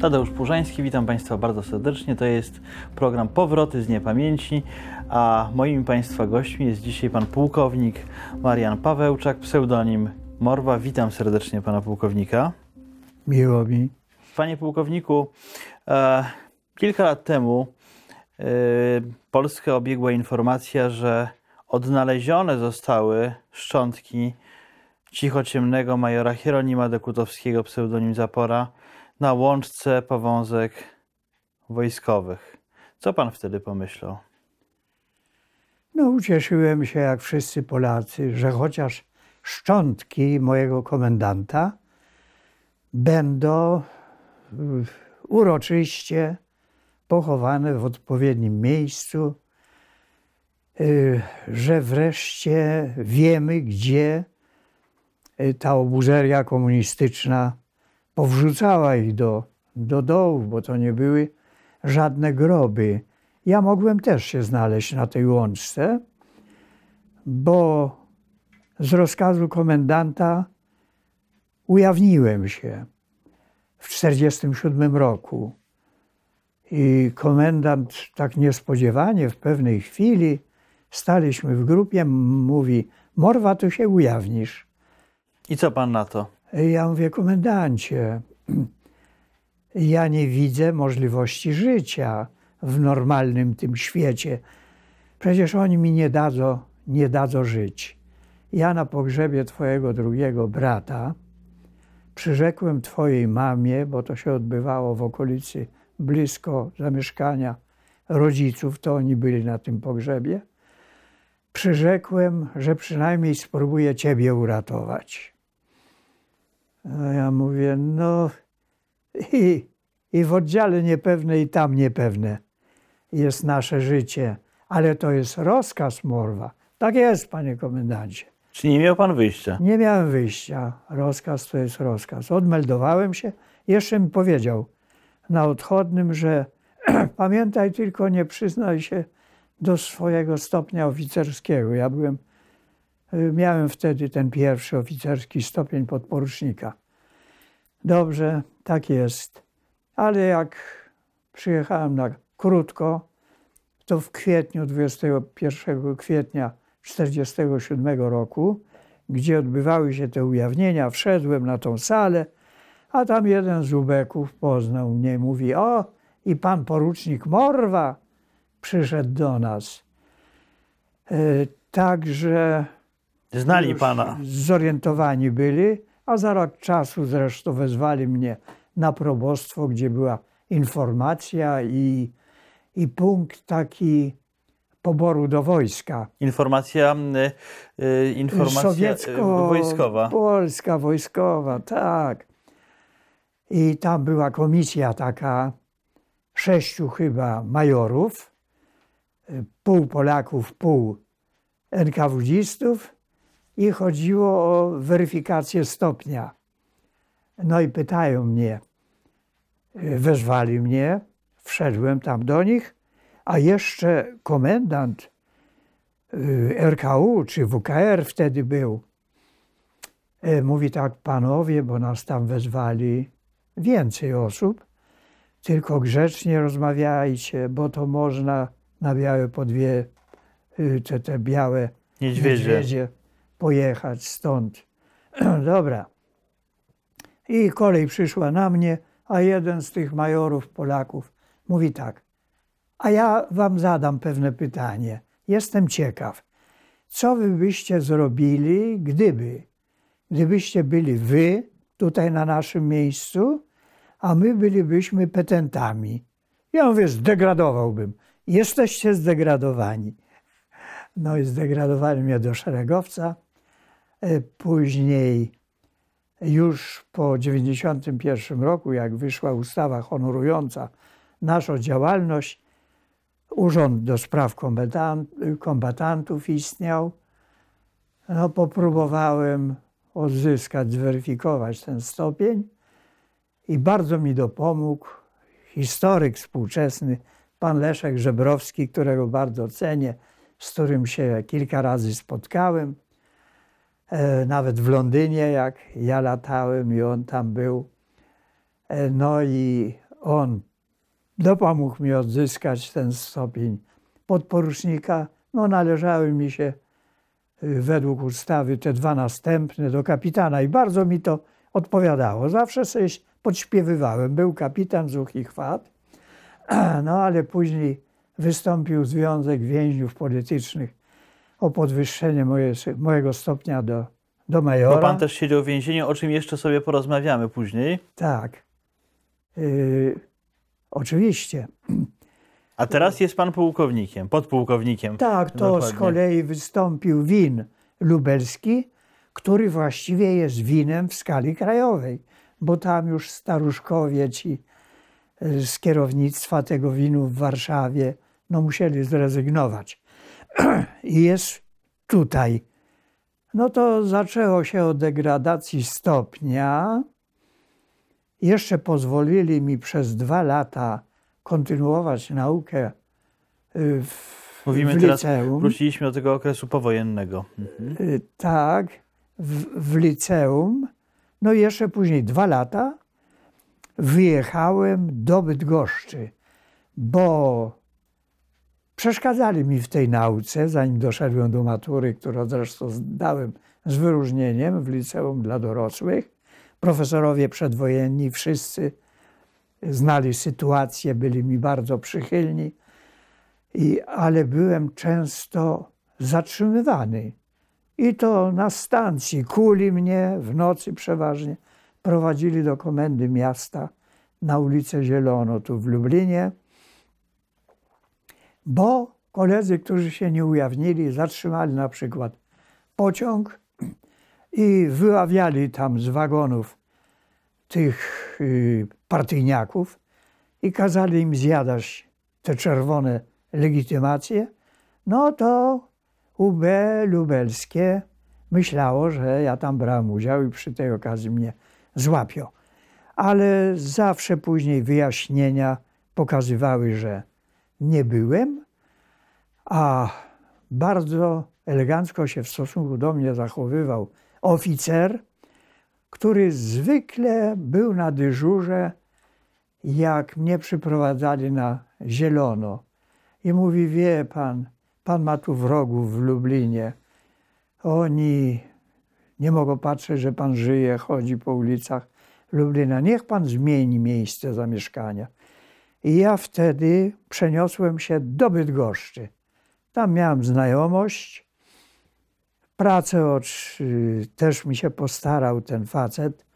Tadeusz Płużański, witam Państwa bardzo serdecznie. To jest program Powroty z Niepamięci, a moimi Państwa gośćmi jest dzisiaj Pan Pułkownik Marian Pawełczak, pseudonim Morwa. Witam serdecznie Pana Pułkownika. Miło mi. Panie Pułkowniku, e, kilka lat temu e, Polskę obiegła informacja, że odnalezione zostały szczątki ciemnego majora Hieronima Dekutowskiego, pseudonim Zapora, na łączce powązek wojskowych. Co pan wtedy pomyślał? No, ucieszyłem się, jak wszyscy Polacy, że chociaż szczątki mojego komendanta będą y, uroczyście pochowane w odpowiednim miejscu, y, że wreszcie wiemy, gdzie y, ta obuzeria komunistyczna powrzucała ich do, do dołów, bo to nie były żadne groby. Ja mogłem też się znaleźć na tej łączce, bo z rozkazu komendanta ujawniłem się w 1947 roku. I komendant tak niespodziewanie w pewnej chwili staliśmy w grupie, mówi: Morwa, tu się ujawnisz. I co pan na to? Ja mówię, komendancie, ja nie widzę możliwości życia w normalnym tym świecie. Przecież oni mi nie dadzą, nie dadzą żyć. Ja na pogrzebie twojego drugiego brata przyrzekłem twojej mamie, bo to się odbywało w okolicy blisko zamieszkania rodziców, to oni byli na tym pogrzebie. Przyrzekłem, że przynajmniej spróbuję ciebie uratować. A ja mówię, no i, i w oddziale niepewne, i tam niepewne jest nasze życie. Ale to jest rozkaz Morwa. Tak jest, panie komendancie. Czy nie miał pan wyjścia? Nie miałem wyjścia. Rozkaz to jest rozkaz. Odmeldowałem się. Jeszcze mi powiedział na odchodnym, że pamiętaj tylko, nie przyznaj się do swojego stopnia oficerskiego. Ja byłem Y, miałem wtedy ten pierwszy oficerski stopień podporucznika. Dobrze, tak jest. Ale jak przyjechałem na krótko, to w kwietniu, 21 kwietnia 1947 roku, gdzie odbywały się te ujawnienia, wszedłem na tą salę, a tam jeden z ubeków poznał mnie, mówi: O, i pan porucznik Morwa przyszedł do nas. Y, także Znali pana. Zorientowani byli, a za rok czasu zresztą wezwali mnie na probostwo, gdzie była informacja i, i punkt taki poboru do wojska. Informacja, y, y, informacja y, Sowiecko, wojskowa. Polska wojskowa, tak. I tam była komisja taka, sześciu chyba majorów, y, pół Polaków, pół NKWDzistów i chodziło o weryfikację stopnia. No i pytają mnie, y, wezwali mnie, wszedłem tam do nich, a jeszcze komendant y, RKU czy WKR wtedy był. Y, mówi tak, panowie, bo nas tam wezwali więcej osób, tylko grzecznie rozmawiajcie, bo to można na białe podwie, te, te białe niedźwiedzie. niedźwiedzie pojechać stąd. Dobra. I kolej przyszła na mnie, a jeden z tych majorów Polaków mówi tak. A ja wam zadam pewne pytanie. Jestem ciekaw. Co wy byście zrobili, gdyby? Gdybyście byli wy tutaj na naszym miejscu, a my bylibyśmy petentami. Ja mówię, zdegradowałbym. Jesteście zdegradowani. No i zdegradowali mnie do szeregowca. E, później już po 1991 roku, jak wyszła ustawa honorująca naszą działalność, Urząd do Spraw Kombatantów istniał. No, popróbowałem odzyskać, zweryfikować ten stopień i bardzo mi dopomógł historyk współczesny, pan Leszek Żebrowski, którego bardzo cenię, z którym się kilka razy spotkałem. E, nawet w Londynie, jak ja latałem i on tam był. E, no i on dopomógł mi odzyskać ten stopień podporucznika. No należały mi się y, według ustawy te dwa następne do kapitana i bardzo mi to odpowiadało. Zawsze sobie podśpiewywałem. Był kapitan zuchy Chwat, no ale później wystąpił Związek Więźniów Politycznych o podwyższenie moje, mojego stopnia do, do majora. Bo pan też siedział w więzieniu, o czym jeszcze sobie porozmawiamy później. Tak. Yy, oczywiście. A teraz jest pan pułkownikiem, podpułkownikiem. Tak, to dokładnie. z kolei wystąpił win lubelski, który właściwie jest winem w skali krajowej, bo tam już staruszkowie ci y, z kierownictwa tego winu w Warszawie no musieli zrezygnować jest tutaj. No to zaczęło się od degradacji stopnia. Jeszcze pozwolili mi przez dwa lata kontynuować naukę y, w Mówimy w teraz, liceum. wróciliśmy do tego okresu powojennego. Mhm. Y, tak, w, w liceum. No i jeszcze później dwa lata wyjechałem do Bydgoszczy, bo przeszkadzali mi w tej nauce, zanim doszedłem do matury, którą zresztą zdałem z wyróżnieniem w liceum dla dorosłych. Profesorowie przedwojenni wszyscy znali sytuację, byli mi bardzo przychylni, i, ale byłem często zatrzymywany. I to na stacji kuli mnie, w nocy przeważnie, prowadzili do komendy miasta na ulicę Zielono, tu w Lublinie bo koledzy, którzy się nie ujawnili, zatrzymali na przykład pociąg i wyławiali tam z wagonów tych y, partyjniaków i kazali im zjadać te czerwone legitymacje, no to UB lubelskie myślało, że ja tam brałem udział i przy tej okazji mnie złapią. Ale zawsze później wyjaśnienia pokazywały, że nie byłem, a bardzo elegancko się w stosunku do mnie zachowywał oficer, który zwykle był na dyżurze, jak mnie przyprowadzali na zielono. I mówi, wie pan, pan ma tu wrogów w Lublinie. Oni nie mogą patrzeć, że pan żyje, chodzi po ulicach Lublina. Niech pan zmieni miejsce zamieszkania. I ja wtedy przeniosłem się do Bydgoszczy. Tam miałem znajomość, pracę od, y, też mi się postarał ten facet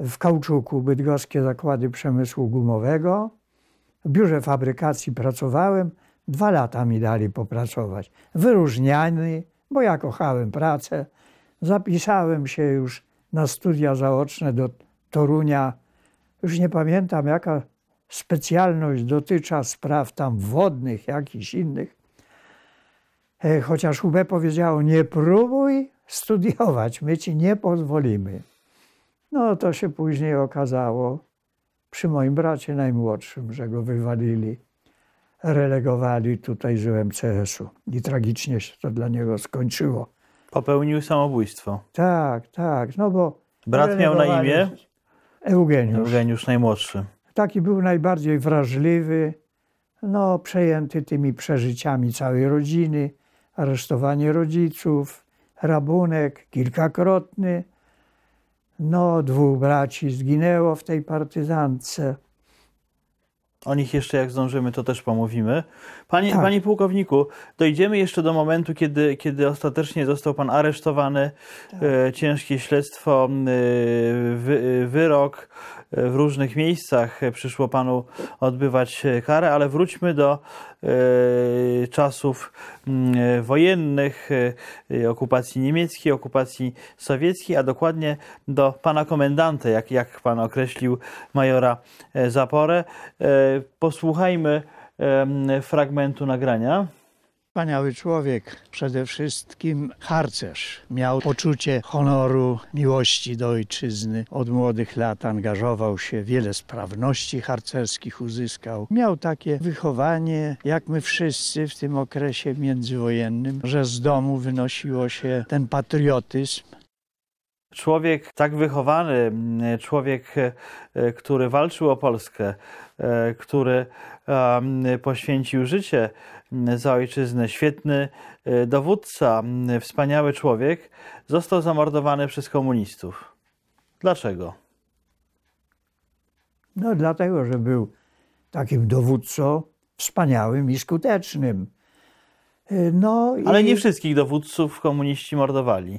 w Kauczuku, Bydgoskie Zakłady Przemysłu Gumowego. W biurze fabrykacji pracowałem, dwa lata mi dali popracować. Wyróżniany, bo ja kochałem pracę. Zapisałem się już na studia zaoczne do Torunia. Już nie pamiętam, jaka specjalność dotyczy spraw tam wodnych, jakichś innych. E, chociaż UB powiedziało, nie próbuj studiować, my ci nie pozwolimy. No to się później okazało, przy moim bracie najmłodszym, że go wywalili, relegowali tutaj z UMCS-u. I tragicznie się to dla niego skończyło. Popełnił samobójstwo. Tak, tak, no bo... Brat miał na imię? Eugeniusz. Eugeniusz najmłodszy. Taki był najbardziej wrażliwy, no, przejęty tymi przeżyciami całej rodziny, aresztowanie rodziców, rabunek kilkakrotny. No, dwóch braci zginęło w tej partyzance. O nich jeszcze jak zdążymy, to też pomówimy. Panie, tak. Panie pułkowniku, dojdziemy jeszcze do momentu, kiedy, kiedy ostatecznie został Pan aresztowany, tak. e, ciężkie śledztwo, e, wy, e, wyrok w różnych miejscach przyszło Panu odbywać karę, ale wróćmy do e, czasów mm, wojennych, e, okupacji niemieckiej, okupacji sowieckiej, a dokładnie do Pana komendanta, jak, jak Pan określił majora Zaporę. E, posłuchajmy fragmentu nagrania. Wspaniały człowiek, przede wszystkim harcerz. Miał poczucie honoru, miłości do ojczyzny. Od młodych lat angażował się, wiele sprawności harcerskich uzyskał. Miał takie wychowanie, jak my wszyscy w tym okresie międzywojennym, że z domu wynosiło się ten patriotyzm, człowiek tak wychowany, człowiek, który walczył o Polskę, który poświęcił życie za ojczyznę, świetny e, dowódca, wspaniały człowiek, został zamordowany przez komunistów. Dlaczego? No, dlatego, że był takim dowódcą wspaniałym i skutecznym. E, no Ale i... nie wszystkich dowódców komuniści mordowali.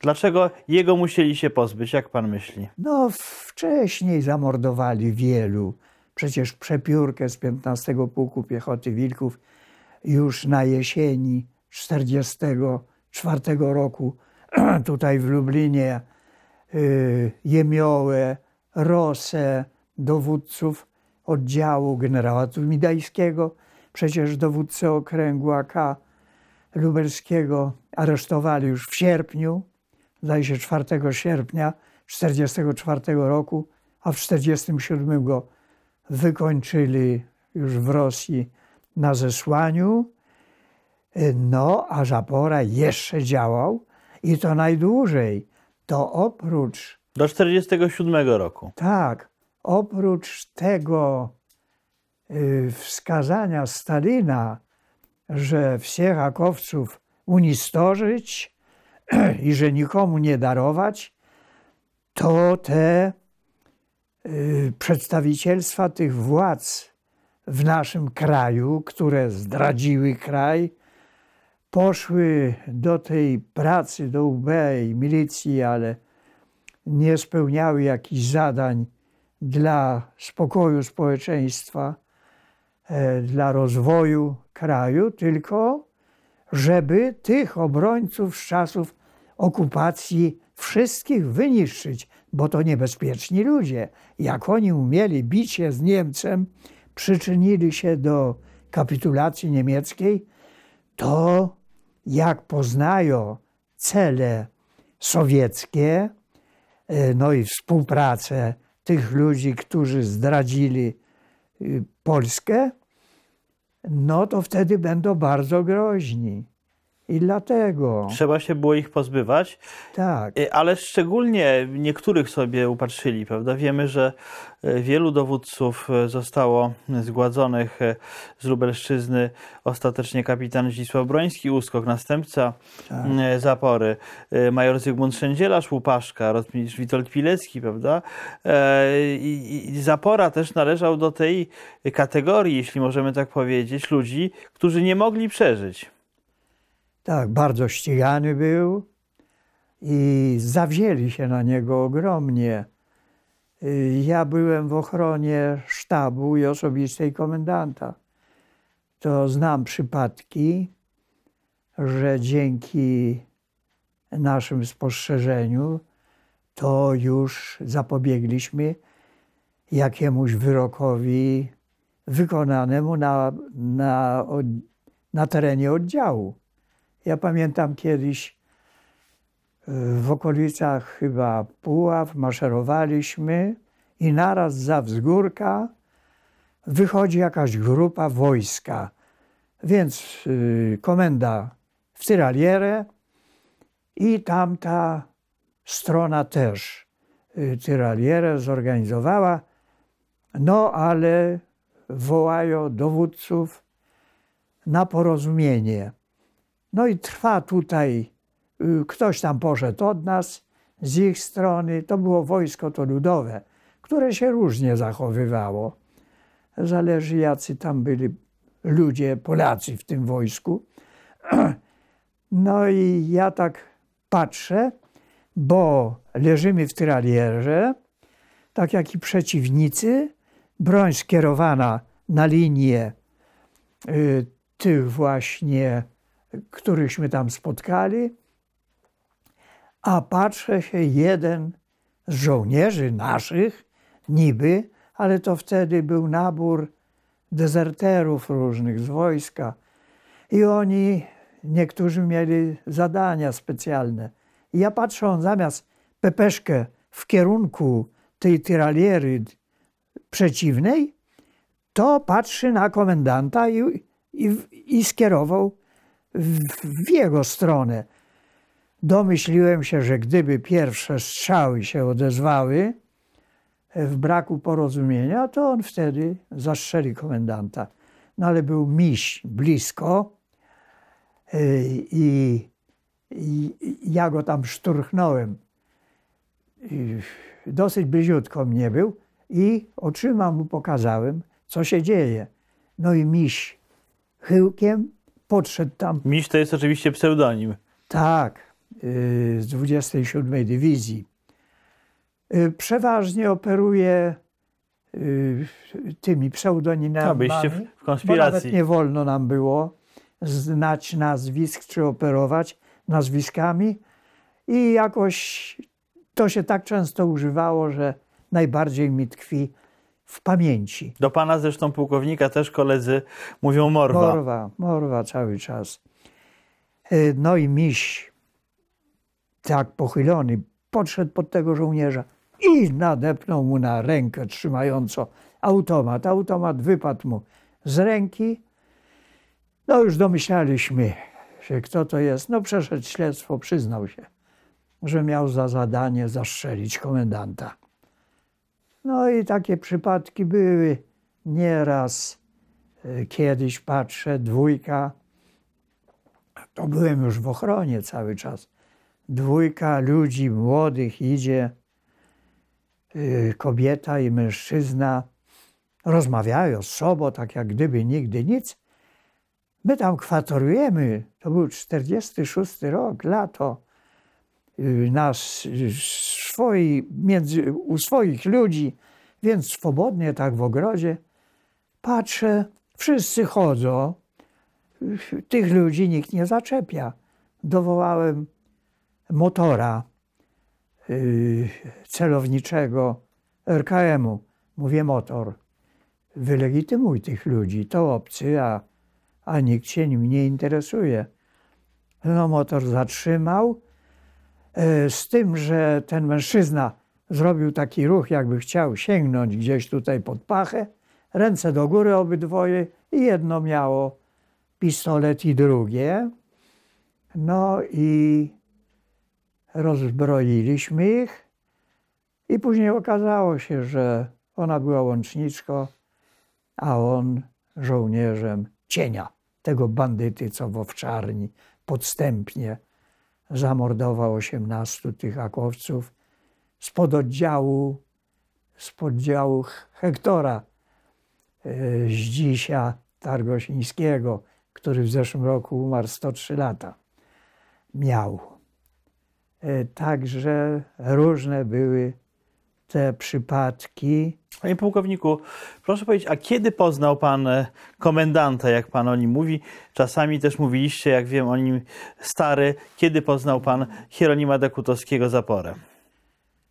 Dlaczego jego musieli się pozbyć, jak pan myśli? No, wcześniej zamordowali wielu przecież przepiórkę z 15 Pułku Piechoty Wilków już na jesieni 44 roku tutaj w Lublinie y, Jemiołę, Rosę, dowódców oddziału generała Tumidajskiego, przecież dowódcę okręgu AK lubelskiego aresztowali już w sierpniu, zdaje się 4 sierpnia 1944 roku, a w 1947 go wykończyli już w Rosji na zesłaniu. No, a Zapora jeszcze działał i to najdłużej. To oprócz. Do 1947 roku. Tak. Oprócz tego y, wskazania Stalina, że wsiechakowców Rakowców unistorzyć i że nikomu nie darować, to te Y, przedstawicielstwa tych władz w naszym kraju, które zdradziły kraj, poszły do tej pracy, do UB i milicji, ale nie spełniały jakichś zadań dla spokoju społeczeństwa, e, dla rozwoju kraju, tylko żeby tych obrońców z czasów okupacji wszystkich wyniszczyć, bo to niebezpieczni ludzie. Jak oni umieli bić się z Niemcem, przyczynili się do kapitulacji niemieckiej, to jak poznają cele sowieckie, e, no i współpracę tych ludzi, którzy zdradzili y, Polskę, no to wtedy będą bardzo groźni. I dlatego. Trzeba się było ich pozbywać. Tak. Y, ale szczególnie niektórych sobie upatrzyli, prawda? Wiemy, że y, wielu dowódców y, zostało zgładzonych z Lubelszczyzny. Ostatecznie kapitan Zdzisław Broński, Uskok, następca tak. Zapory, major Zygmunt Szędzielarz, Łupaszka, rozmistrz Witold Pilecki, prawda? E, I Zapora też należał do tej kategorii, jeśli możemy tak powiedzieć, ludzi, którzy nie mogli przeżyć. Tak, bardzo ścigany był i zawzięli się na niego ogromnie. Y, ja byłem w ochronie sztabu i osobistej komendanta. To znam przypadki, że dzięki naszym spostrzeżeniu to już zapobiegliśmy jakiemuś wyrokowi wykonanemu na, na, na terenie oddziału. Ja pamiętam kiedyś e, w okolicach chyba Puław maszerowaliśmy i naraz za wzgórka wychodzi jakaś grupa wojska. Więc e, komenda w tyralierę i tamta strona też e, tyralierę zorganizowała. No ale wołają dowódców na porozumienie. No i trwa tutaj, y, ktoś tam poszedł od nas, z ich strony, to było wojsko to ludowe, które się różnie zachowywało. Zależy jacy tam byli ludzie, Polacy w tym wojsku. No i ja tak patrzę, bo leżymy w tralierze, tak jak i przeciwnicy, broń skierowana na linię y, tych właśnie Któryśmy tam spotkali, a patrzę się jeden z żołnierzy naszych, niby, ale to wtedy był nabór dezerterów różnych z wojska i oni, niektórzy mieli zadania specjalne. I ja patrzę, on zamiast pepeszkę w kierunku tej tyraliery przeciwnej, to patrzy na komendanta i, i, i skierował w jego stronę. Domyśliłem się, że gdyby pierwsze strzały się odezwały e, w braku porozumienia, to on wtedy zastrzeli komendanta. No ale był miś blisko e, i, i ja go tam szturchnąłem. Dosyć bliziutko mnie był i oczyma mu pokazałem, co się dzieje. No i miś chyłkiem podszedł tam. Miś to jest oczywiście pseudonim. Tak, y, z 27 Dywizji. Y, przeważnie operuje y, tymi tak, pseudonimami. Byście w konspiracji. nawet nie wolno nam było znać nazwisk czy operować nazwiskami. I jakoś to się tak często używało, że najbardziej mi tkwi w pamięci. Do pana zresztą pułkownika też koledzy mówią morwa. Morwa, morwa cały czas. E, no i miś, tak pochylony, podszedł pod tego żołnierza i nadepnął mu na rękę trzymającą automat. Automat wypadł mu z ręki. No już domyślaliśmy się, kto to jest. No przeszedł śledztwo, przyznał się, że miał za zadanie zastrzelić komendanta. No i takie przypadki były nieraz. E, kiedyś patrzę, dwójka, to byłem już w ochronie cały czas. Dwójka ludzi młodych idzie, e, kobieta i mężczyzna, rozmawiają z sobą, tak jak gdyby nigdy nic. My tam kwatorujemy, to był 46 rok, lato. Y, na y, swoi, między, u swoich ludzi, więc swobodnie tak w ogrodzie. Patrzę, wszyscy chodzą, tych ludzi nikt nie zaczepia. Dowołałem motora y, celowniczego RKM-u. Mówię motor, wylegitymuj tych ludzi, to obcy, a, a nikt się nim nie interesuje. No motor zatrzymał, E, z tym, że ten mężczyzna zrobił taki ruch, jakby chciał sięgnąć gdzieś tutaj pod pachę, ręce do góry obydwoje i jedno miało pistolet i drugie. No i rozbroiliśmy ich i później okazało się, że ona była łączniczką, a on żołnierzem cienia, tego bandyty, co w owczarni podstępnie zamordował 18 tych akowców z pododdziału, z poddziału Hektora e, Zdzisia Targosińskiego, który w zeszłym roku umarł 103 lata. Miał. E, także różne były te przypadki. Panie pułkowniku, proszę powiedzieć, a kiedy poznał pan e, komendanta, jak pan o nim mówi? Czasami też mówiliście, jak wiem, o nim stary. Kiedy poznał pan Hieronima Dekutowskiego zaporem?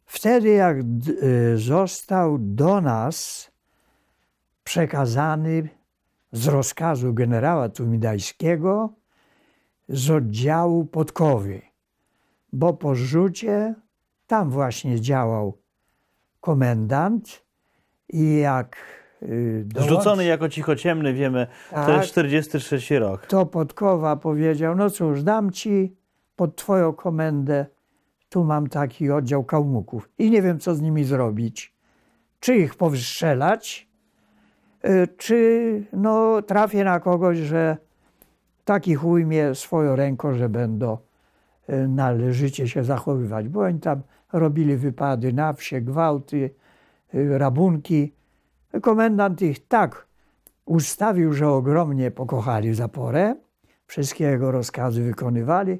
Wtedy, jak e, został do nas przekazany z rozkazu generała Tumidajskiego z oddziału Podkowy, bo po rzucie tam właśnie działał komendant i jak y, dołączy, Zrzucony jako cichociemny, wiemy, tak, to jest 46 tak. rok. To Podkowa powiedział, no cóż, dam ci pod twoją komendę, tu mam taki oddział kałmuków i nie wiem, co z nimi zrobić. Czy ich powstrzelać, y, czy no, trafię na kogoś, że takich ujmie swoją ręką, że będą y, należycie się zachowywać, bo oni tam robili wypady na wsie, gwałty, y, rabunki. Komendant ich tak ustawił, że ogromnie pokochali zaporę, wszystkie jego rozkazy wykonywali,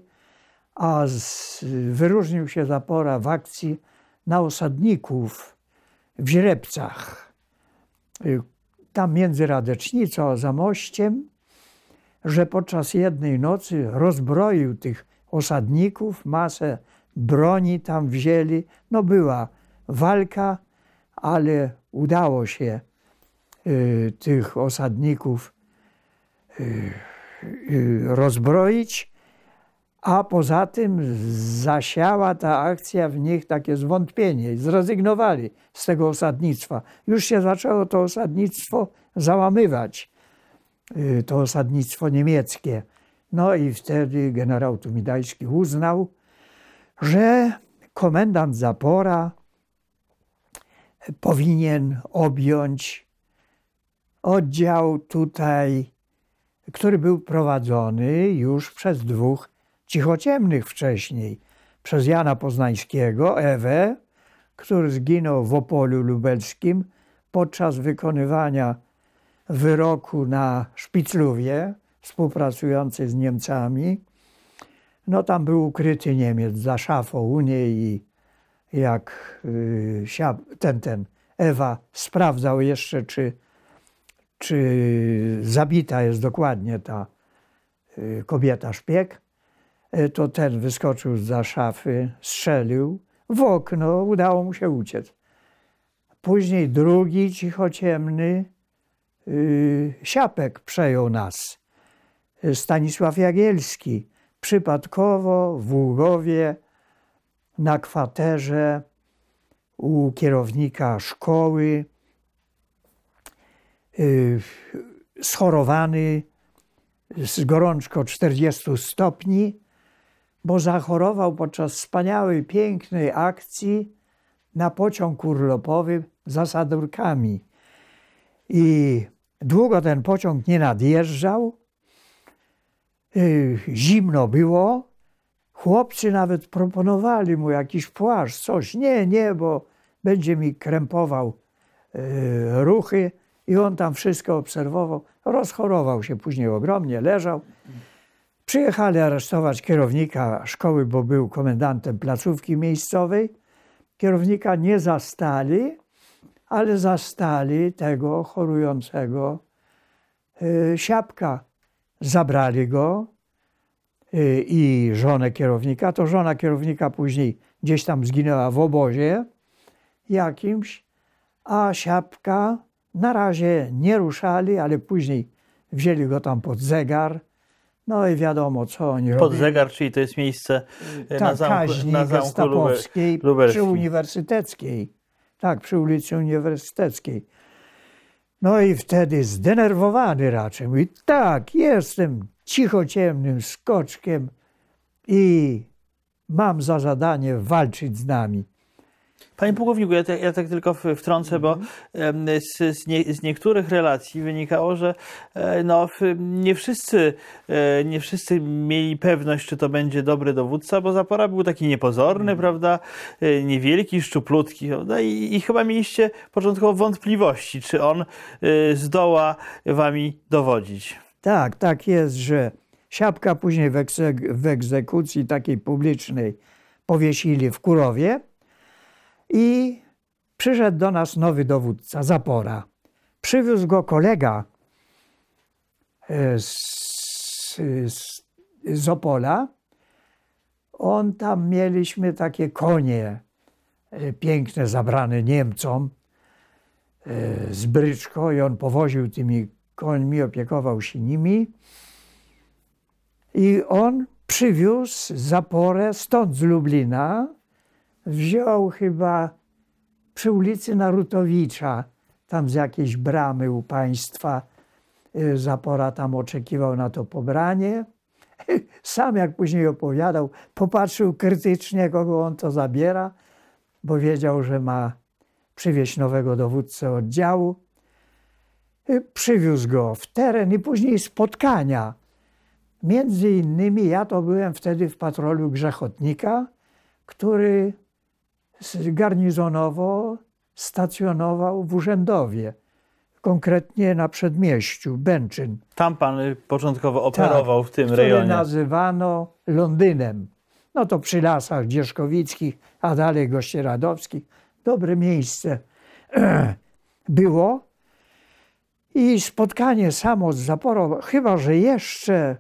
a z, wyróżnił się zapora w akcji na osadników w Źrebcach, y, tam między Radecznicą a Zamościem, że podczas jednej nocy rozbroił tych osadników, masę broni tam wzięli. No była walka, ale udało się y, tych osadników y, y, rozbroić, a poza tym zasiała ta akcja w nich takie zwątpienie. Zrezygnowali z tego osadnictwa. Już się zaczęło to osadnictwo załamywać, y, to osadnictwo niemieckie. No i wtedy generał Tumidajski uznał, że komendant zapora powinien objąć oddział tutaj, który był prowadzony już przez dwóch cichociemnych wcześniej, przez Jana Poznańskiego, Ewę, który zginął w Opolu Lubelskim podczas wykonywania wyroku na Szpicluwie, współpracujący z Niemcami, no tam był ukryty Niemiec za szafą u niej i jak y, ten, ten Ewa sprawdzał jeszcze, czy, czy zabita jest dokładnie ta y, kobieta szpieg, y, to ten wyskoczył za szafy, strzelił w okno, udało mu się uciec. Później drugi cichociemny ciemny siapek przejął nas. Stanisław Jagielski przypadkowo w Ługowie na kwaterze u kierownika szkoły y, schorowany z gorączką 40 stopni, bo zachorował podczas wspaniałej, pięknej akcji na pociąg urlopowy za sadurkami. I długo ten pociąg nie nadjeżdżał, Y, zimno było. Chłopcy nawet proponowali mu jakiś płaszcz, coś. Nie, nie, bo będzie mi krępował y, ruchy. I on tam wszystko obserwował. Rozchorował się później ogromnie, leżał. Przyjechali aresztować kierownika szkoły, bo był komendantem placówki miejscowej. Kierownika nie zastali, ale zastali tego chorującego y, siapka zabrali go y, i żonę kierownika. To żona kierownika później gdzieś tam zginęła w obozie jakimś, a siapka na razie nie ruszali, ale później wzięli go tam pod zegar. No i wiadomo, co oni robią. Pod robili. zegar, czyli to jest miejsce y, tak, na zamku, kaźni na zamku Lube, przy Uniwersyteckiej. Tak, przy ulicy Uniwersyteckiej. No i wtedy zdenerwowany raczej mówi, tak, jestem cichociemnym skoczkiem i mam za zadanie walczyć z nami. Panie pułkowniku, ja, te, ja tak tylko wtrącę, bo mhm. z, z, nie, z, niektórych relacji wynikało, że e, no, nie, wszyscy, e, nie wszyscy mieli pewność, czy to będzie dobry dowódca, bo Zapora był taki niepozorny, mhm. prawda, e, niewielki, szczuplutki, prawda? I, I, chyba mieliście początkowo wątpliwości, czy on zdoła wami dowodzić. Tak, tak jest, że Siapka później w, egzek w egzekucji takiej publicznej powiesili w Kurowie, i przyszedł do nas nowy dowódca, Zapora. Przywiózł go kolega e, z, z, z Opola. On tam mieliśmy takie konie e, piękne, zabrane Niemcom e, z bryczko i on powoził tymi końmi, opiekował się nimi. I on przywiózł zaporę stąd z Lublina, wziął chyba przy ulicy Narutowicza, tam z jakiejś bramy u państwa. Y, zapora tam oczekiwał na to pobranie. Sam, jak później opowiadał, popatrzył krytycznie, kogo on to zabiera, bo wiedział, że ma przywieźć nowego dowódcę oddziału. Y, przywiózł go w teren i później spotkania. Między innymi ja to byłem wtedy w patrolu Grzechotnika, który garnizonowo stacjonował w urzędowie, konkretnie na przedmieściu Bęczyn. Tam pan początkowo tak, operował tak, w tym rejonie. nazywano Londynem. No to przy lasach Dzierzkowickich, a dalej Gościeradowskich. Dobre miejsce było. I spotkanie samo z zaporą, chyba że jeszcze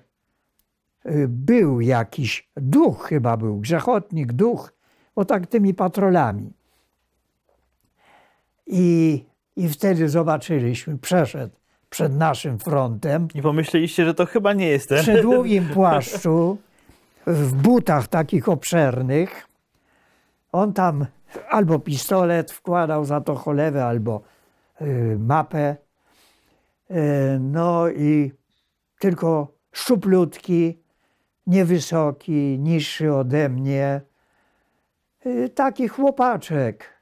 y, był jakiś duch, chyba był grzechotnik, duch o tak tymi patrolami. I, I wtedy zobaczyliśmy, przeszedł przed naszym frontem. I pomyśleliście, że to chyba nie jest ten. Przy długim płaszczu, w butach takich obszernych. On tam albo pistolet wkładał za to cholewę, albo y, mapę. Y, no i tylko szczuplutki, niewysoki, niższy ode mnie. Y, taki chłopaczek.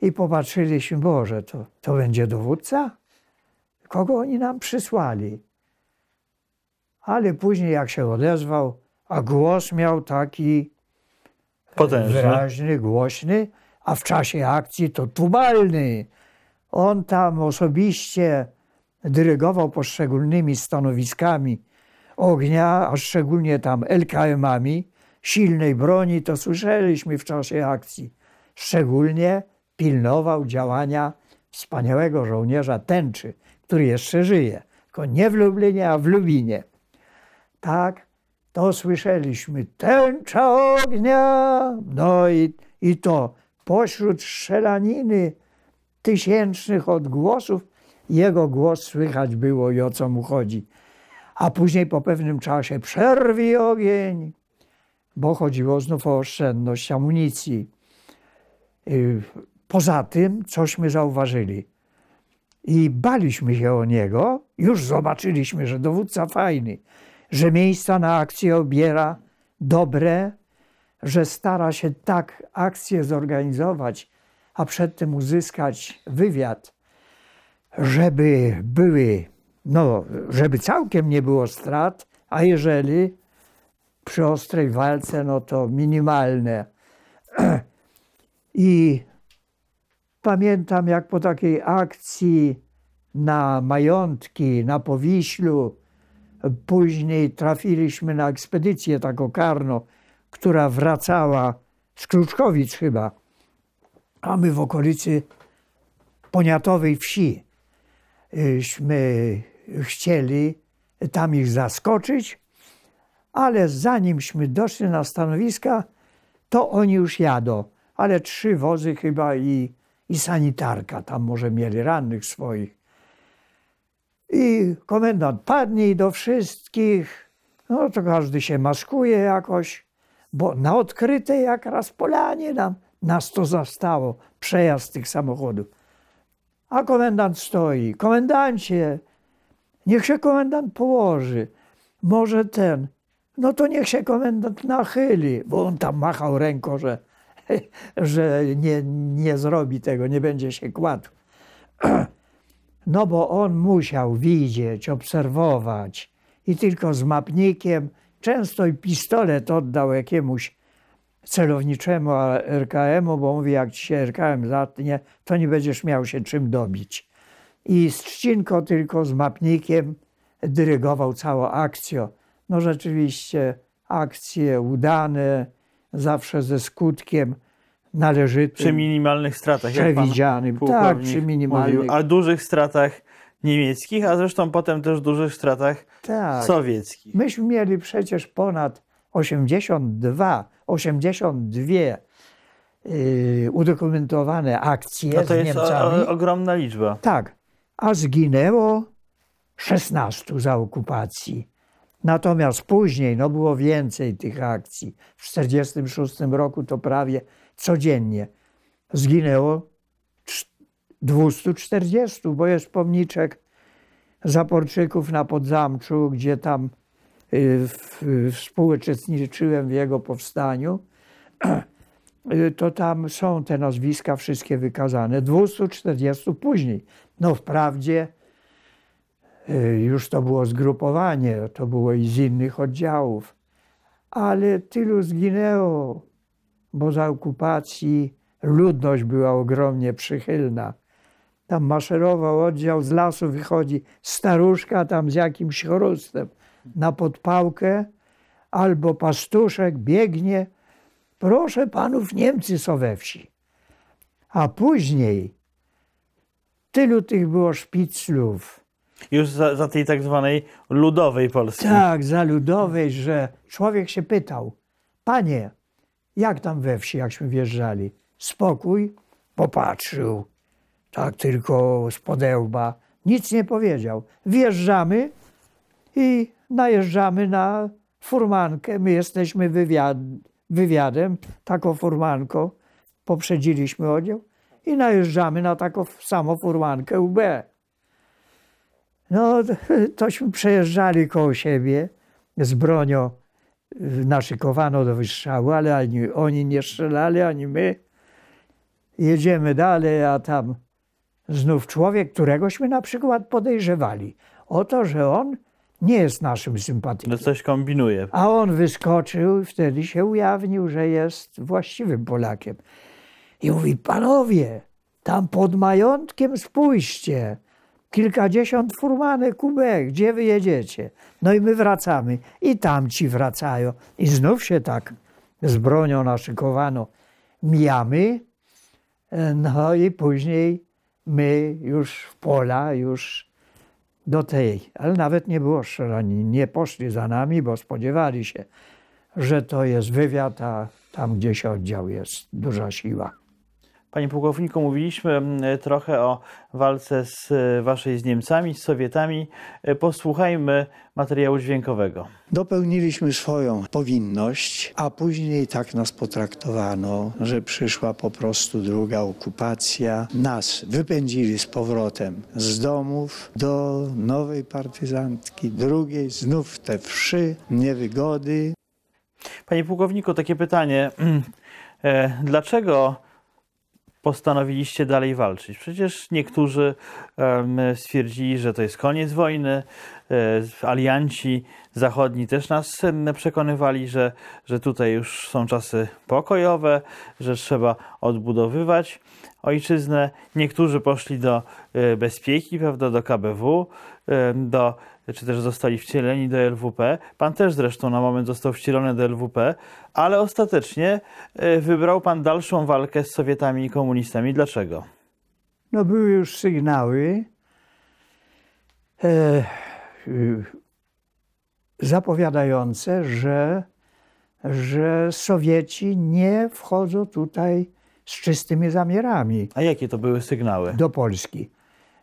I popatrzyliśmy, Boże, to, to będzie dowódca? Kogo oni nam przysłali? Ale później jak się odezwał, a głos miał taki e, Potężny. wyraźny, głośny, a w czasie akcji to tubalny. On tam osobiście dyrygował poszczególnymi stanowiskami ognia, a szczególnie tam LKM-ami, silnej broni, to słyszeliśmy w czasie akcji. Szczególnie pilnował działania wspaniałego żołnierza tęczy, który jeszcze żyje, tylko nie w Lublinie, a w Lubinie. Tak, to słyszeliśmy tęcza ognia. No i, i to pośród strzelaniny tysięcznych odgłosów jego głos słychać było i o co mu chodzi. A później po pewnym czasie przerwij ogień, bo chodziło znów o oszczędność amunicji. Y, poza tym, cośmy zauważyli i baliśmy się o niego, już zobaczyliśmy, że dowódca fajny, że miejsca na akcję obiera dobre, że stara się tak akcję zorganizować, a przedtem uzyskać wywiad, żeby były, no, żeby całkiem nie było strat, a jeżeli przy ostrej walce, no to minimalne. I pamiętam, jak po takiej akcji na majątki, na Powiślu, później trafiliśmy na ekspedycję taką karną, która wracała z Kruczkowic chyba, a my w okolicy poniatowej wsi.Śmy y, chcieli tam ich zaskoczyć, ale zanimśmy doszli na stanowiska, to oni już jadą, ale trzy wozy chyba i, i sanitarka, tam może mieli rannych swoich. I komendant padnie do wszystkich, no to każdy się maskuje jakoś, bo na odkrytej jak raz polanie nam, nas to zastało, przejazd tych samochodów. A komendant stoi, komendancie, niech się komendant położy, może ten, no to niech się komendant nachyli, bo on tam machał ręką, że, że nie, nie zrobi tego, nie będzie się kładł. No bo on musiał widzieć, obserwować i tylko z mapnikiem, często i pistolet oddał jakiemuś celowniczemu RKM-u, bo mówi, jak ci się RKM zatnie, to nie będziesz miał się czym dobić. I z Trzcinko tylko z mapnikiem dyrygował całą akcję. No rzeczywiście akcje udane, zawsze ze skutkiem należytym. Przy minimalnych stratach. Przewidzianym, tak, przy minimalnych. Mówił, a dużych stratach niemieckich, a zresztą potem też dużych stratach tak. sowieckich. Myśmy mieli przecież ponad 82, 82 yy, udokumentowane akcje no to jest ogromna liczba. Tak, a zginęło 16 za okupacji. Natomiast później no było więcej tych akcji. W 1946 roku to prawie codziennie zginęło 240, bo jest pomniczek Zaporczyków na Podzamczu, gdzie tam y, współuczestniczyłem w jego powstaniu, y, to tam są te nazwiska wszystkie wykazane. 240 później. No wprawdzie Y, już to było zgrupowanie, to było i z innych oddziałów. Ale tylu zginęło, bo za okupacji ludność była ogromnie przychylna. Tam maszerował oddział, z lasu wychodzi staruszka tam z jakimś chrustem na podpałkę, albo pastuszek biegnie. Proszę panów, Niemcy są we wsi. A później tylu tych było szpiclów, już za, za tej tak zwanej ludowej Polski. Tak, za ludowej, że człowiek się pytał, panie, jak tam we wsi, jakśmy wjeżdżali? Spokój? Popatrzył, tak tylko z podełba. Nic nie powiedział. Wjeżdżamy i najeżdżamy na furmankę. My jesteśmy wywiad, wywiadem, taką furmanką. Poprzedziliśmy oddział i najeżdżamy na taką samą furmankę UB. No, tośmy przejeżdżali koło siebie z bronią, y, naszykowano do wystrzału, ale ani oni nie strzelali, ani my. Jedziemy dalej, a tam znów człowiek, któregośmy na przykład podejrzewali o to, że on nie jest naszym sympatykiem. No coś kombinuje. A on wyskoczył i wtedy się ujawnił, że jest właściwym Polakiem. I mówi, panowie, tam pod majątkiem spójrzcie kilkadziesiąt furmanek kubek, gdzie wy jedziecie? No i my wracamy. I tamci wracają. I znów się tak z bronią naszykowano. Mijamy, e, no i później my już w pola, już do tej, ale nawet nie było strzelanin, nie poszli za nami, bo spodziewali się, że to jest wywiad, a tam gdzieś oddział jest, duża siła. Panie pułkowniku, mówiliśmy mm, trochę o walce z e, waszej z Niemcami, z Sowietami. E, posłuchajmy materiału dźwiękowego. Dopełniliśmy swoją powinność, a później tak nas potraktowano, że przyszła po prostu druga okupacja. Nas wypędzili z powrotem z domów do nowej partyzantki, drugiej, znów te wszy, niewygody. Panie pułkowniku, takie pytanie. E, dlaczego postanowiliście dalej walczyć? Przecież niektórzy stwierdzili, że to jest koniec wojny, E, alianci zachodni też nas przekonywali, że, że tutaj już są czasy pokojowe, że trzeba odbudowywać ojczyznę. Niektórzy poszli do e, bezpieki, prawda, do KBW, e, do, czy też zostali wcieleni do LWP. Pan też zresztą na moment został wcielony do LWP, ale ostatecznie wybrał pan dalszą walkę z Sowietami i komunistami. Dlaczego? No były już sygnały. Ech Y, zapowiadające, że, że Sowieci nie wchodzą tutaj z czystymi zamierami. A jakie to były sygnały? Do Polski.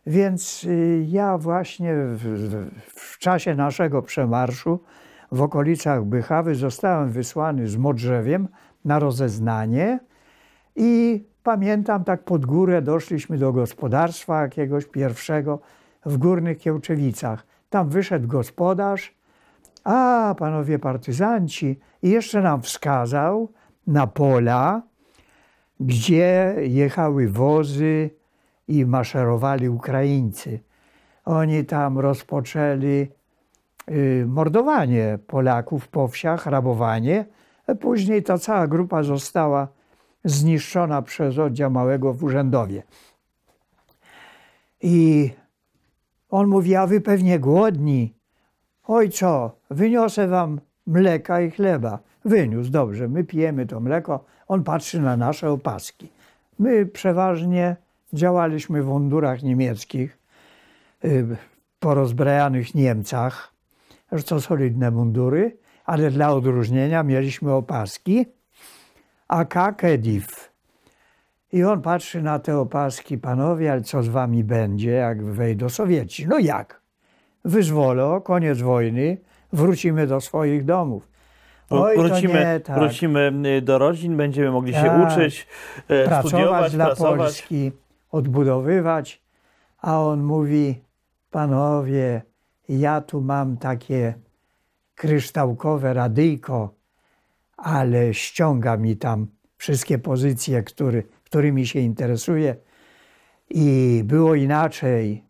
Więc y, ja właśnie w, w czasie naszego przemarszu w okolicach Bychawy zostałem wysłany z Modrzewiem na rozeznanie i pamiętam tak pod górę doszliśmy do gospodarstwa jakiegoś pierwszego w Górnych Kiełczewicach. Tam wyszedł gospodarz, a panowie partyzanci, i jeszcze nam wskazał na pola, gdzie jechały wozy i maszerowali Ukraińcy. Oni tam rozpoczęli y, mordowanie Polaków po wsiach, rabowanie. Później ta cała grupa została zniszczona przez oddział Małego w Urzędowie. I on mówi, a wy pewnie głodni. Ojco, wyniosę wam mleka i chleba. Wyniósł, dobrze, my pijemy to mleko, on patrzy na nasze opaski. My przeważnie działaliśmy w mundurach niemieckich, y, porozbrajanych Niemcach, to solidne mundury, ale dla odróżnienia mieliśmy opaski, a Kediv i on patrzy na te opaski, panowie, ale co z wami będzie, jak wejdą Sowieci? No jak? Wyzwolą, koniec wojny, wrócimy do swoich domów. Oj, wrócimy, nie, tak. wrócimy y, do rodzin, będziemy mogli tak. się uczyć, y, pracować studiować, dla pracować. Polski, odbudowywać. A on mówi, panowie, ja tu mam takie kryształkowe radyjko, ale ściąga mi tam wszystkie pozycje, które którymi się interesuje. I było inaczej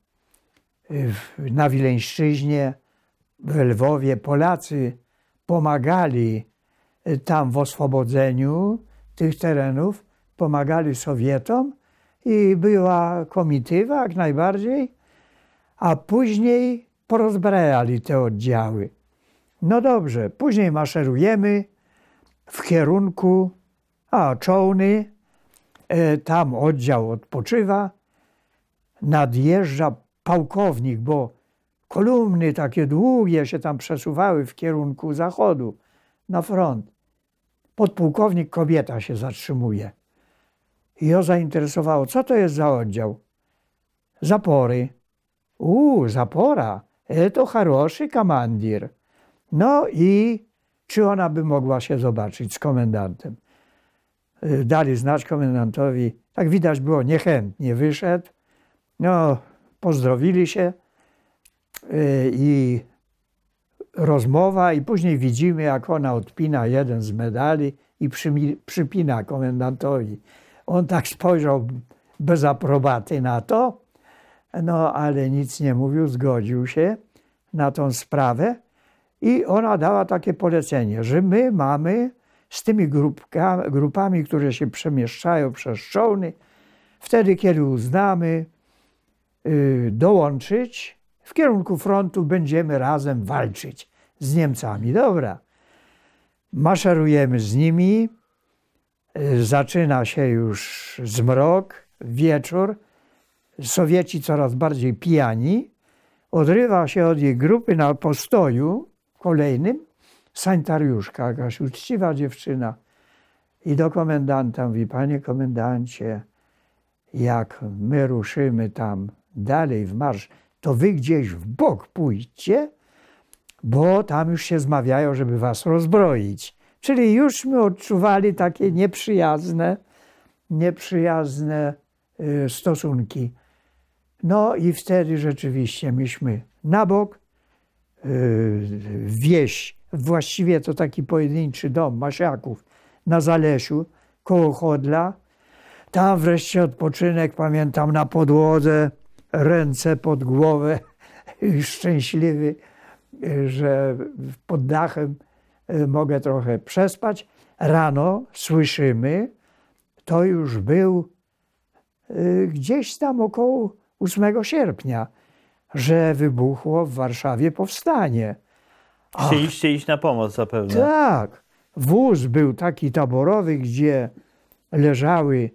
na Wileńszczyźnie, w Lwowie. Polacy pomagali tam w oswobodzeniu tych terenów, pomagali Sowietom i była komitywa jak najbardziej, a później porozbrajali te oddziały. No dobrze, później maszerujemy w kierunku, a czołny E, tam oddział odpoczywa, nadjeżdża pałkownik, bo kolumny takie długie się tam przesuwały w kierunku zachodu na front. Podpułkownik kobieta się zatrzymuje. I ją zainteresowało, co to jest za oddział? Zapory. Uuu, zapora. E to haroszy komandir. No i czy ona by mogła się zobaczyć z komendantem? Y, dali znać komendantowi. Tak widać było, niechętnie wyszedł. No, pozdrowili się y, i rozmowa i później widzimy, jak ona odpina jeden z medali i przypina komendantowi. On tak spojrzał bez aprobaty na to, no ale nic nie mówił, zgodził się na tą sprawę i ona dała takie polecenie, że my mamy z tymi grupka, grupami, które się przemieszczają przez czołny, wtedy, kiedy uznamy y, dołączyć, w kierunku frontu będziemy razem walczyć z Niemcami. Dobra, maszerujemy z nimi, y, zaczyna się już zmrok, wieczór, Sowieci coraz bardziej pijani, odrywa się od jej grupy na postoju kolejnym sanitariuszka jakaś, uczciwa dziewczyna. I do komendanta mówi, panie komendancie, jak my ruszymy tam dalej w marsz, to wy gdzieś w bok pójdźcie, bo tam już się zmawiają, żeby was rozbroić. Czyli już my odczuwali takie nieprzyjazne, nieprzyjazne y, stosunki. No i wtedy rzeczywiście myśmy na bok, y, wieś właściwie to taki pojedynczy dom Masiaków na Zalesiu, koło Chodla. Tam wreszcie odpoczynek, pamiętam, na podłodze, ręce pod głowę, szczęśliwy, że pod dachem e, mogę trochę przespać. Rano słyszymy, to już był e, gdzieś tam około 8 sierpnia, że wybuchło w Warszawie powstanie. Chcieliście iść na pomoc zapewne. Tak. Wóz był taki taborowy, gdzie leżały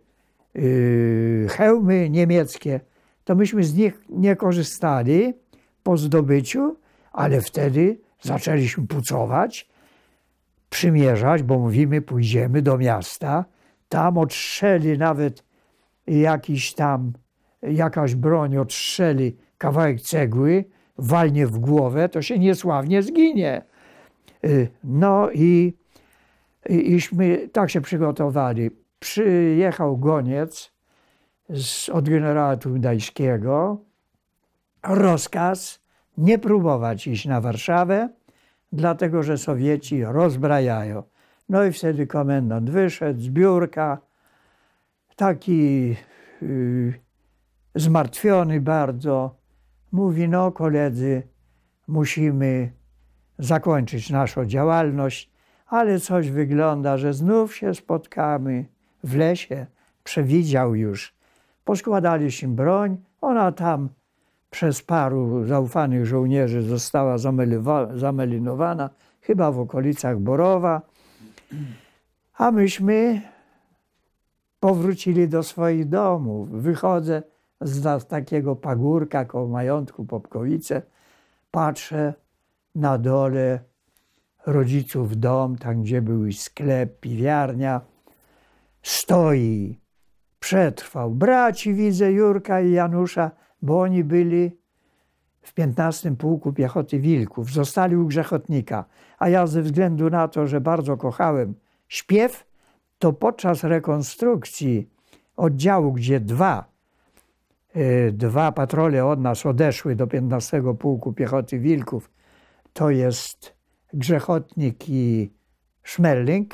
yy, hełmy niemieckie. To myśmy z nich nie korzystali po zdobyciu, ale wtedy zaczęliśmy pucować, przymierzać, bo mówimy, pójdziemy do miasta. Tam odstrzeli nawet jakiś tam, jakaś broń odstrzeli kawałek cegły, walnie w głowę, to się niesławnie zginie. Y, no i, iśmy tak się przygotowali. Przyjechał goniec z, od generała Tudajskiego. rozkaz nie próbować iść na Warszawę, dlatego że Sowieci rozbrajają. No i wtedy komendant wyszedł z biurka, taki yy, zmartwiony bardzo, mówi, no koledzy, musimy zakończyć naszą działalność, ale coś wygląda, że znów się spotkamy w lesie, przewidział już. Poskładaliśmy broń, ona tam przez paru zaufanych żołnierzy została zamelinowana, chyba w okolicach Borowa, a myśmy powrócili do swoich domów. Wychodzę z takiego pagórka koło majątku Popkowice, patrzę na dole rodziców dom, tam gdzie był sklep, piwiarnia, stoi, przetrwał. Braci widzę Jurka i Janusza, bo oni byli w 15 pułku piechoty wilków, zostali u grzechotnika, a ja ze względu na to, że bardzo kochałem śpiew, to podczas rekonstrukcji oddziału, gdzie dwa Y, dwa patrole od nas odeszły do 15 Pułku Piechoty Wilków. To jest Grzechotnik i Szmerling.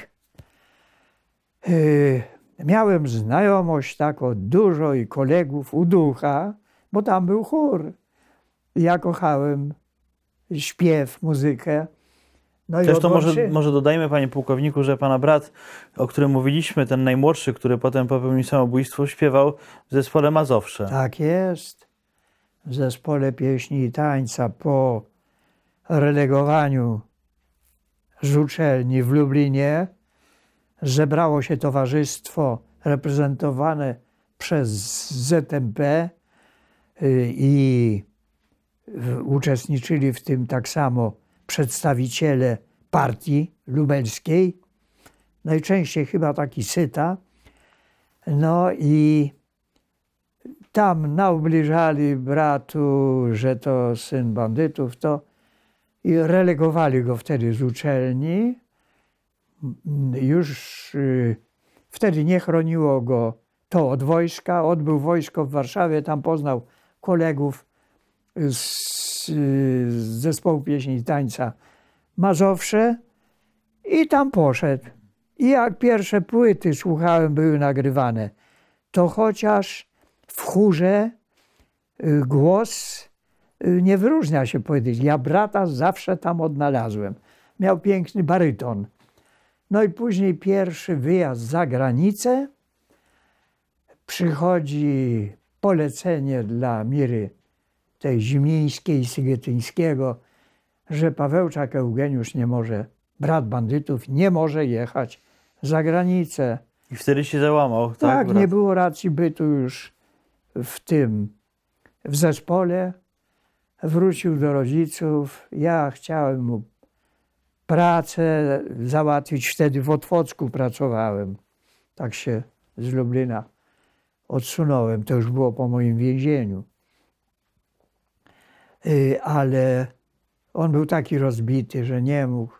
Y, miałem znajomość taką dużo i kolegów u ducha, bo tam był chór. Ja kochałem śpiew, muzykę. No Też to może, może dodajmy, panie pułkowniku, że pana brat, o którym mówiliśmy, ten najmłodszy, który potem popełnił samobójstwo, śpiewał w zespole Mazowsze. Tak jest. W zespole pieśni i tańca po relegowaniu z uczelni w Lublinie zebrało się towarzystwo reprezentowane przez ZMP y, i uczestniczyli w tym tak samo przedstawiciele partii lubelskiej, najczęściej chyba taki Syta. No i tam naubliżali bratu, że to syn bandytów, to i relegowali go wtedy z uczelni. Już y, wtedy nie chroniło go to od wojska. Odbył wojsko w Warszawie, tam poznał kolegów z z zespołu pieśni i tańca Mazowsze i tam poszedł. I jak pierwsze płyty słuchałem, były nagrywane, to chociaż w chórze y, głos y, nie wyróżnia się powiedzieć. Ja brata zawsze tam odnalazłem. Miał piękny baryton. No i później pierwszy wyjazd za granicę. Przychodzi polecenie dla Miry tej Zimińskiej, Sygietyńskiego, że Pawełczak Eugeniusz nie może, brat bandytów, nie może jechać za granicę. I wtedy się załamał, tak? Tak, brat? nie było racji bytu już w tym, w zespole. Wrócił do rodziców. Ja chciałem mu pracę załatwić. Wtedy w Otwocku pracowałem. Tak się z Lublina odsunąłem. To już było po moim więzieniu. Y, ale on był taki rozbity, że nie mógł.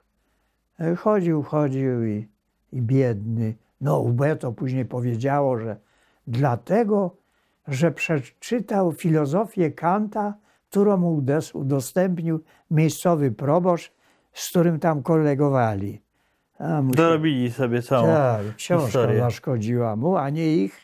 Y, chodził, chodził i, i biedny. No, UB to później powiedziało, że dlatego, że przeczytał filozofię Kanta, którą mu udostępnił miejscowy proboszcz, z którym tam kolegowali. A musiał... sobie całą tak, książka historię. zaszkodziła mu, a nie ich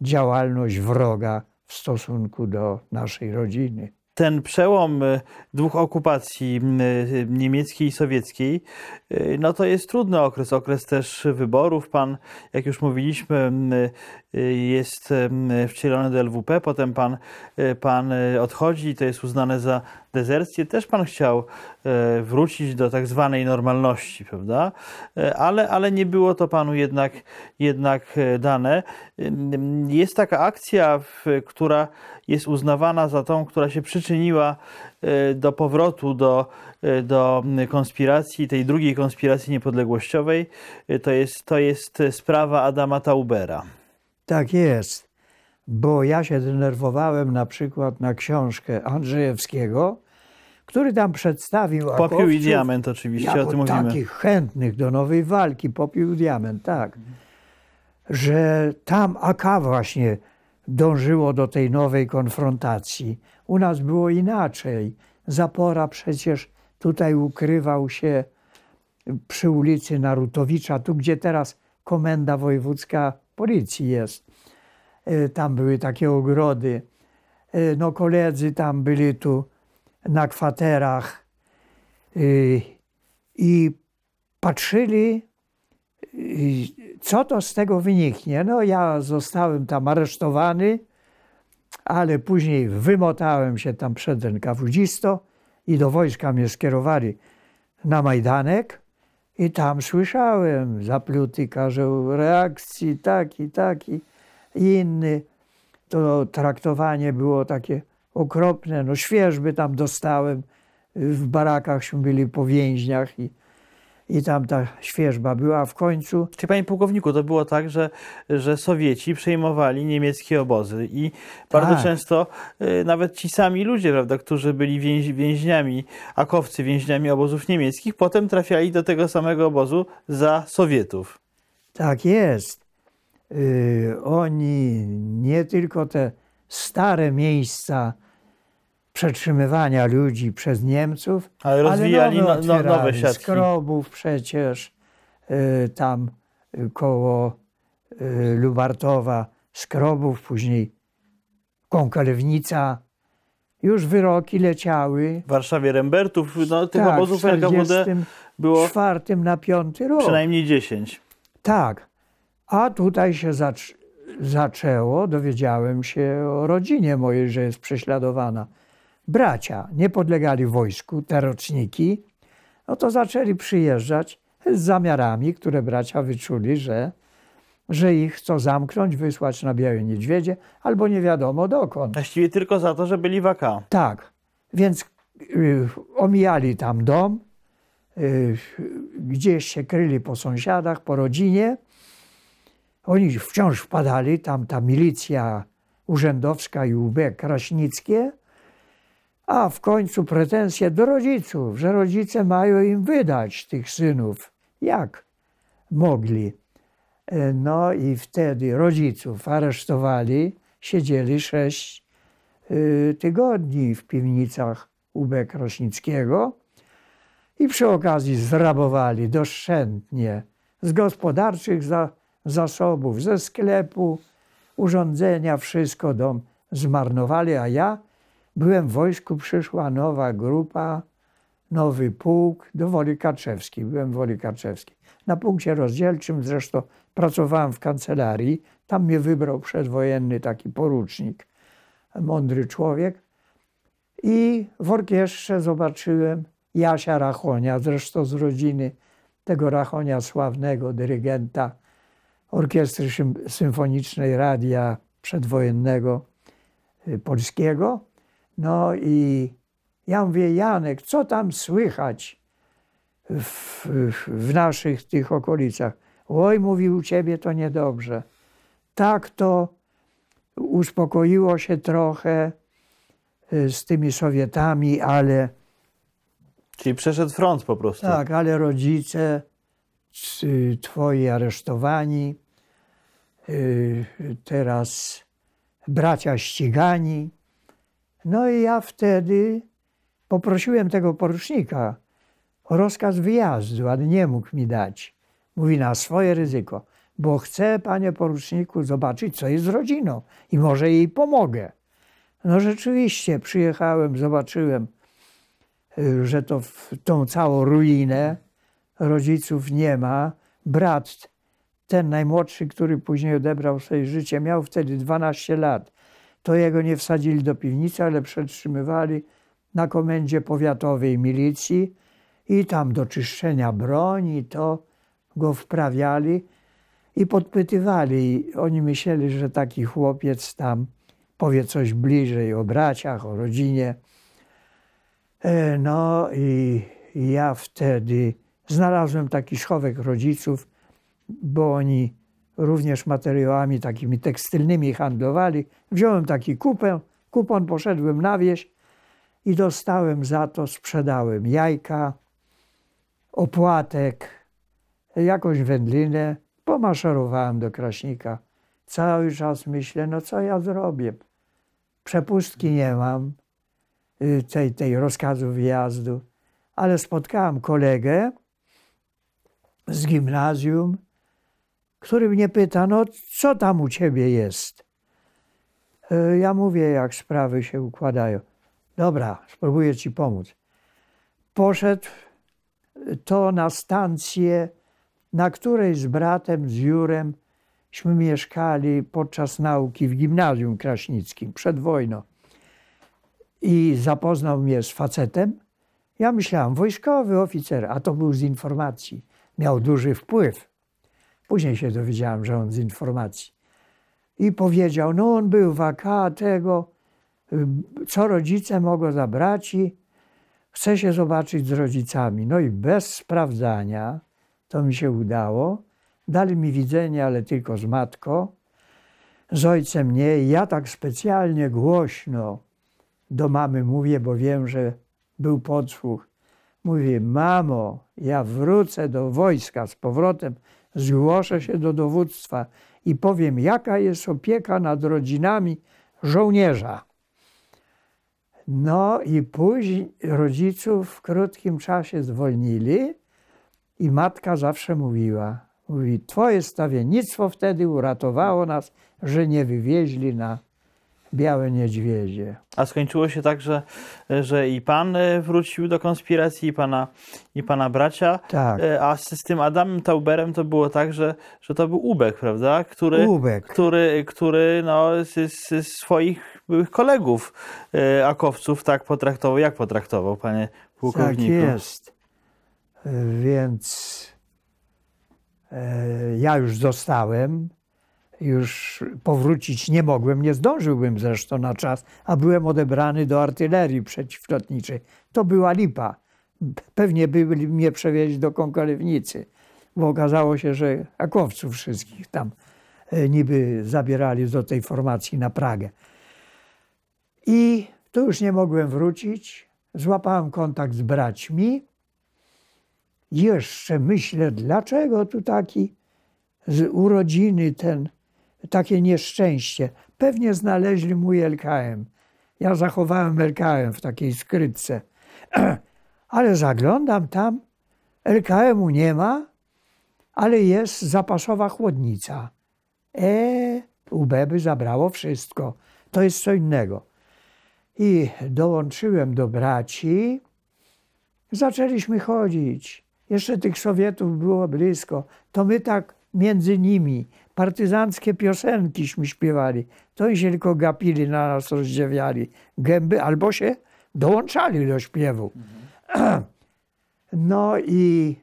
działalność wroga w stosunku do naszej rodziny ten przełom y, dwóch okupacji y, y, niemieckiej i sowieckiej, no to jest trudny okres, okres też wyborów. Pan, jak już mówiliśmy, Y, jest wcielony do LWP, potem pan, y, pan y, odchodzi to jest uznane za dezercję. Też pan chciał e, wrócić do tak zwanej normalności, prawda? E, ale, ale nie było to panu jednak, jednak e, dane. Jest taka akcja, która jest uznawana za tą, która się przyczyniła do powrotu do, do konspiracji, tej drugiej konspiracji niepodległościowej. To jest, to jest sprawa Adama Taubera. Tak jest, bo ja się denerwowałem na przykład na książkę Andrzejewskiego, który tam przedstawił. Popił i diament, oczywiście, jako o tym mówimy. Takich chętnych do nowej walki, popił i diament, tak. Że tam AK właśnie dążyło do tej nowej konfrontacji. U nas było inaczej. Zapora przecież tutaj ukrywał się przy ulicy Narutowicza, tu gdzie teraz komenda wojewódzka policji jest. E, tam były takie ogrody. E, no koledzy tam byli tu na kwaterach e, i patrzyli, co to z tego wyniknie. No ja zostałem tam aresztowany, ale później wymotałem się tam przed rękawudzisto i do wojska mnie skierowali na Majdanek. I tam słyszałem zapluty że reakcji taki, taki, inny. To traktowanie było takie okropne. No świeżby tam dostałem. W barakach byli po więźniach i i tam ta świeżba była w końcu. Czy panie pułkowniku, to było tak, że, że Sowieci przejmowali niemieckie obozy i bardzo tak. często y, nawet ci sami ludzie, prawda, którzy byli więź, więźniami, akowcy więźniami obozów niemieckich, potem trafiali do tego samego obozu za Sowietów. Tak jest. Y, oni nie tylko te stare miejsca, przetrzymywania ludzi przez Niemców, ale rozwijali ale nowe, no, nowe siatki. Skrobów przecież, y, tam y, koło y, Lubartowa, Skrobów, później Kąkalewnica. Już wyroki leciały. W Warszawie Rembertów, no tych tak, obozów NKWD było... w czwartym na piąty rok. Przynajmniej dziesięć. Tak. A tutaj się zac zaczęło, dowiedziałem się o rodzinie mojej, że jest prześladowana bracia nie podlegali wojsku, te roczniki, no to zaczęli przyjeżdżać z zamiarami, które bracia wyczuli, że, że ich chcą zamknąć, wysłać na Białe Niedźwiedzie albo nie wiadomo dokąd. Właściwie tylko za to, że byli waka. Tak, więc y, omijali tam dom, y, gdzieś się kryli po sąsiadach, po rodzinie. Oni wciąż wpadali, tam ta milicja urzędowska i UB Kraśnickie – a w końcu pretensje do rodziców, że rodzice mają im wydać tych synów. Jak mogli? E, no i wtedy rodziców aresztowali, siedzieli sześć e, tygodni w piwnicach Ubek Rośnickiego i przy okazji zrabowali doszczętnie z gospodarczych zasobów, ze sklepu, urządzenia, wszystko dom zmarnowali, a ja byłem w wojsku, przyszła nowa grupa, nowy pułk do Woli Karczewskiej. Byłem w Woli Karczewskiej. Na punkcie rozdzielczym zresztą pracowałem w kancelarii. Tam mnie wybrał przedwojenny taki porucznik, mądry człowiek. I w orkiestrze zobaczyłem Jasia Rachonia, zresztą z rodziny tego Rachonia sławnego, dyrygenta Orkiestry Symfonicznej Radia Przedwojennego y, Polskiego. No i ja mówię, Janek, co tam słychać w, w naszych tych okolicach? Oj, mówi, u ciebie to niedobrze. Tak to uspokoiło się trochę y, z tymi Sowietami, ale... Czyli przeszedł front po prostu. Tak, ale rodzice y, twoi aresztowani, y, teraz bracia ścigani, no i ja wtedy poprosiłem tego porucznika o rozkaz wyjazdu, ale nie mógł mi dać. Mówi na swoje ryzyko, bo chcę, panie poruczniku, zobaczyć, co jest z rodziną i może jej pomogę. No rzeczywiście, przyjechałem, zobaczyłem, y, że to w tą całą ruinę rodziców nie ma. Brat, ten najmłodszy, który później odebrał sobie życie, miał wtedy 12 lat to jego nie wsadzili do piwnicy, ale przetrzymywali na komendzie powiatowej milicji i tam do czyszczenia broni to go wprawiali i podpytywali. Oni myśleli, że taki chłopiec tam powie coś bliżej o braciach, o rodzinie. E, no i ja wtedy znalazłem taki schowek rodziców, bo oni również materiałami takimi tekstylnymi handlowali. Wziąłem taki kupę, kupon, poszedłem na wieś i dostałem za to, sprzedałem jajka, opłatek, jakąś wędlinę. Pomaszerowałem do Kraśnika. Cały czas myślę, no co ja zrobię? Przepustki nie mam, y, tej, tej rozkazu wyjazdu, ale spotkałem kolegę z gimnazjum, który mnie pyta, no co tam u ciebie jest? E, ja mówię, jak sprawy się układają. Dobra, spróbuję ci pomóc. Poszedł e, to na stację, na której z bratem, z Juremśmy mieszkali podczas nauki w gimnazjum kraśnickim przed wojną. I zapoznał mnie z facetem. Ja myślałem wojskowy oficer, a to był z informacji. Miał duży wpływ. Później się dowiedziałem, że on z informacji. I powiedział, no on był w AK, tego, y, co rodzice mogą zabrać i chce się zobaczyć z rodzicami. No i bez sprawdzania, to mi się udało, dali mi widzenie, ale tylko z matką, z ojcem nie. Ja tak specjalnie głośno do mamy mówię, bo wiem, że był podsłuch. Mówię, mamo, ja wrócę do wojska z powrotem zgłoszę się do dowództwa i powiem, jaka jest opieka nad rodzinami żołnierza. No i później rodziców w krótkim czasie zwolnili i matka zawsze mówiła, mówi, twoje stawiennictwo wtedy uratowało nas, że nie wywieźli na białe niedźwiedzie. A skończyło się tak, że, że i pan e, wrócił do konspiracji, i pana, i pana bracia. Tak. E, a z, z tym Adamem Tauberem to było tak, że, że to był Ubek, prawda? Który, Ubek. Który, który no, z, swoich byłych kolegów e, akowców tak potraktował, jak potraktował, panie pułkowniku. Tak jest. Więc ja już zostałem już powrócić nie mogłem, nie zdążyłbym zresztą na czas, a byłem odebrany do artylerii przeciwlotniczej. To była lipa. Pewnie byli mnie przewieźć do Kąkolewnicy, bo okazało się, że akowców wszystkich tam e, niby zabierali do tej formacji na Pragę. I tu już nie mogłem wrócić. Złapałem kontakt z braćmi. Jeszcze myślę, dlaczego tu taki z urodziny ten takie nieszczęście. Pewnie znaleźli mój LKM. Ja zachowałem LKM w takiej skrytce. Ale zaglądam tam, LKM-u nie ma, ale jest zapasowa chłodnica. E, UB by zabrało wszystko. To jest co innego. I dołączyłem do braci. Zaczęliśmy chodzić. Jeszcze tych Sowietów było blisko. To my tak między nimi partyzanckie piosenkiśmy śpiewali. To się tylko gapili na nas, rozdziewiali gęby, albo się dołączali do śpiewu. Mhm. No i...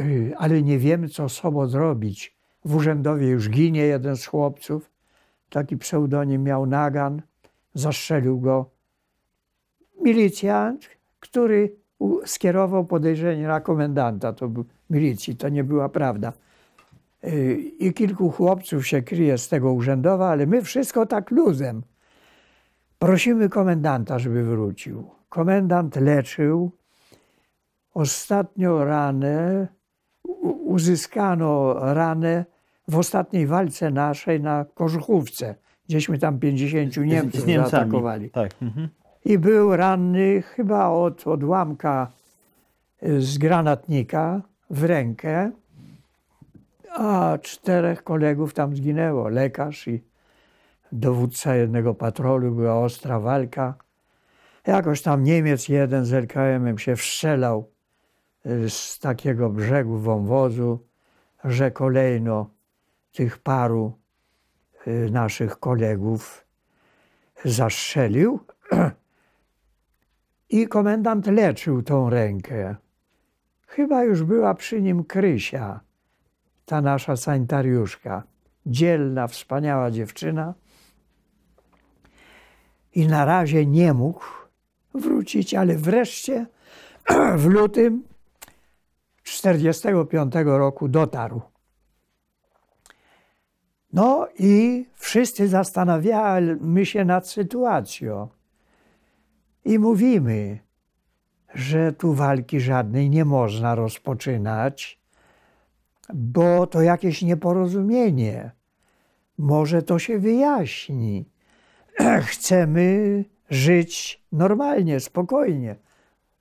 Y, ale nie wiemy, co sobą zrobić. W urzędowie już ginie jeden z chłopców. Taki pseudonim miał Nagan. Zastrzelił go milicjant, który skierował podejrzenie na komendanta. To był milicji, to nie była prawda i kilku chłopców się kryje z tego urzędowa, ale my wszystko tak luzem. Prosimy komendanta, żeby wrócił. Komendant leczył. Ostatnio ranę, uzyskano ranę w ostatniej walce naszej na Kożuchówce. Gdzieśmy tam 50 Niemców z, z Niemcami. zaatakowali. Tak. Mhm. I był ranny chyba od odłamka y, z granatnika w rękę a czterech kolegów tam zginęło. Lekarz i dowódca jednego patrolu, była ostra walka. Jakoś tam Niemiec jeden z LKM-em się wstrzelał y, z takiego brzegu wąwozu, że kolejno tych paru y, naszych kolegów zastrzelił i komendant leczył tą rękę. Chyba już była przy nim Krysia ta nasza sanitariuszka. Dzielna, wspaniała dziewczyna. I na razie nie mógł wrócić, ale wreszcie w lutym 1945 roku dotarł. No i wszyscy zastanawiamy się nad sytuacją. I mówimy, że tu walki żadnej nie można rozpoczynać, bo to jakieś nieporozumienie. Może to się wyjaśni. Chcemy żyć normalnie, spokojnie.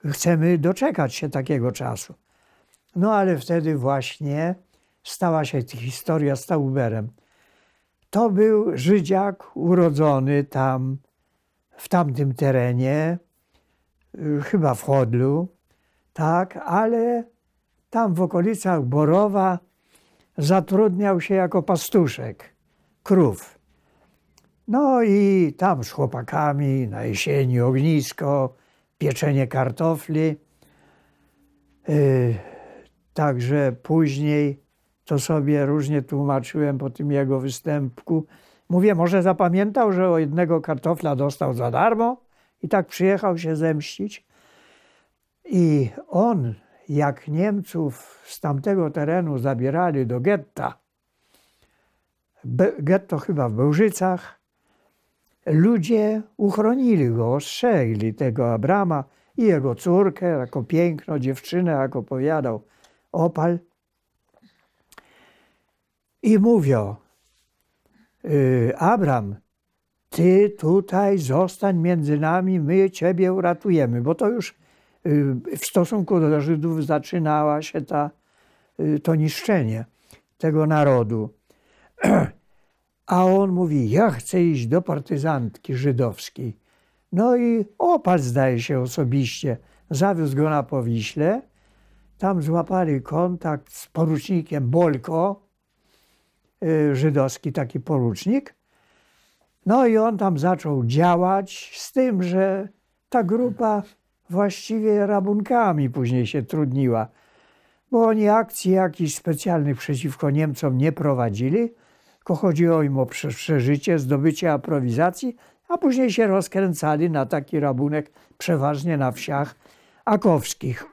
Chcemy doczekać się takiego czasu. No ale wtedy właśnie stała się historia z Tauberem. To był Żydziak urodzony tam, w tamtym terenie, y, chyba w Chodlu, tak, ale tam w okolicach Borowa zatrudniał się jako pastuszek krów. No i tam z chłopakami na jesieni ognisko, pieczenie kartofli. Yy, także później to sobie różnie tłumaczyłem po tym jego występku. Mówię, może zapamiętał, że o jednego kartofla dostał za darmo i tak przyjechał się zemścić. I on jak Niemców z tamtego terenu zabierali do getta, getto chyba w Bełżycach, ludzie uchronili go, ostrzegli tego Abrama i jego córkę, jako piękną dziewczynę, jak opowiadał Opal. I mówią, y, Abram, ty tutaj zostań między nami, my ciebie uratujemy, bo to już Y, w stosunku do Żydów zaczynała się ta, y, to niszczenie tego narodu. A on mówi, ja chcę iść do partyzantki żydowskiej. No i opat zdaje się osobiście zawiózł go na Powiśle. Tam złapali kontakt z porucznikiem Bolko, y, żydowski taki porucznik. No i on tam zaczął działać z tym, że ta grupa właściwie rabunkami później się trudniła, bo oni akcji jakichś specjalnych przeciwko Niemcom nie prowadzili, tylko chodziło im o przeżycie, zdobycie aprowizacji, a później się rozkręcali na taki rabunek przeważnie na wsiach akowskich.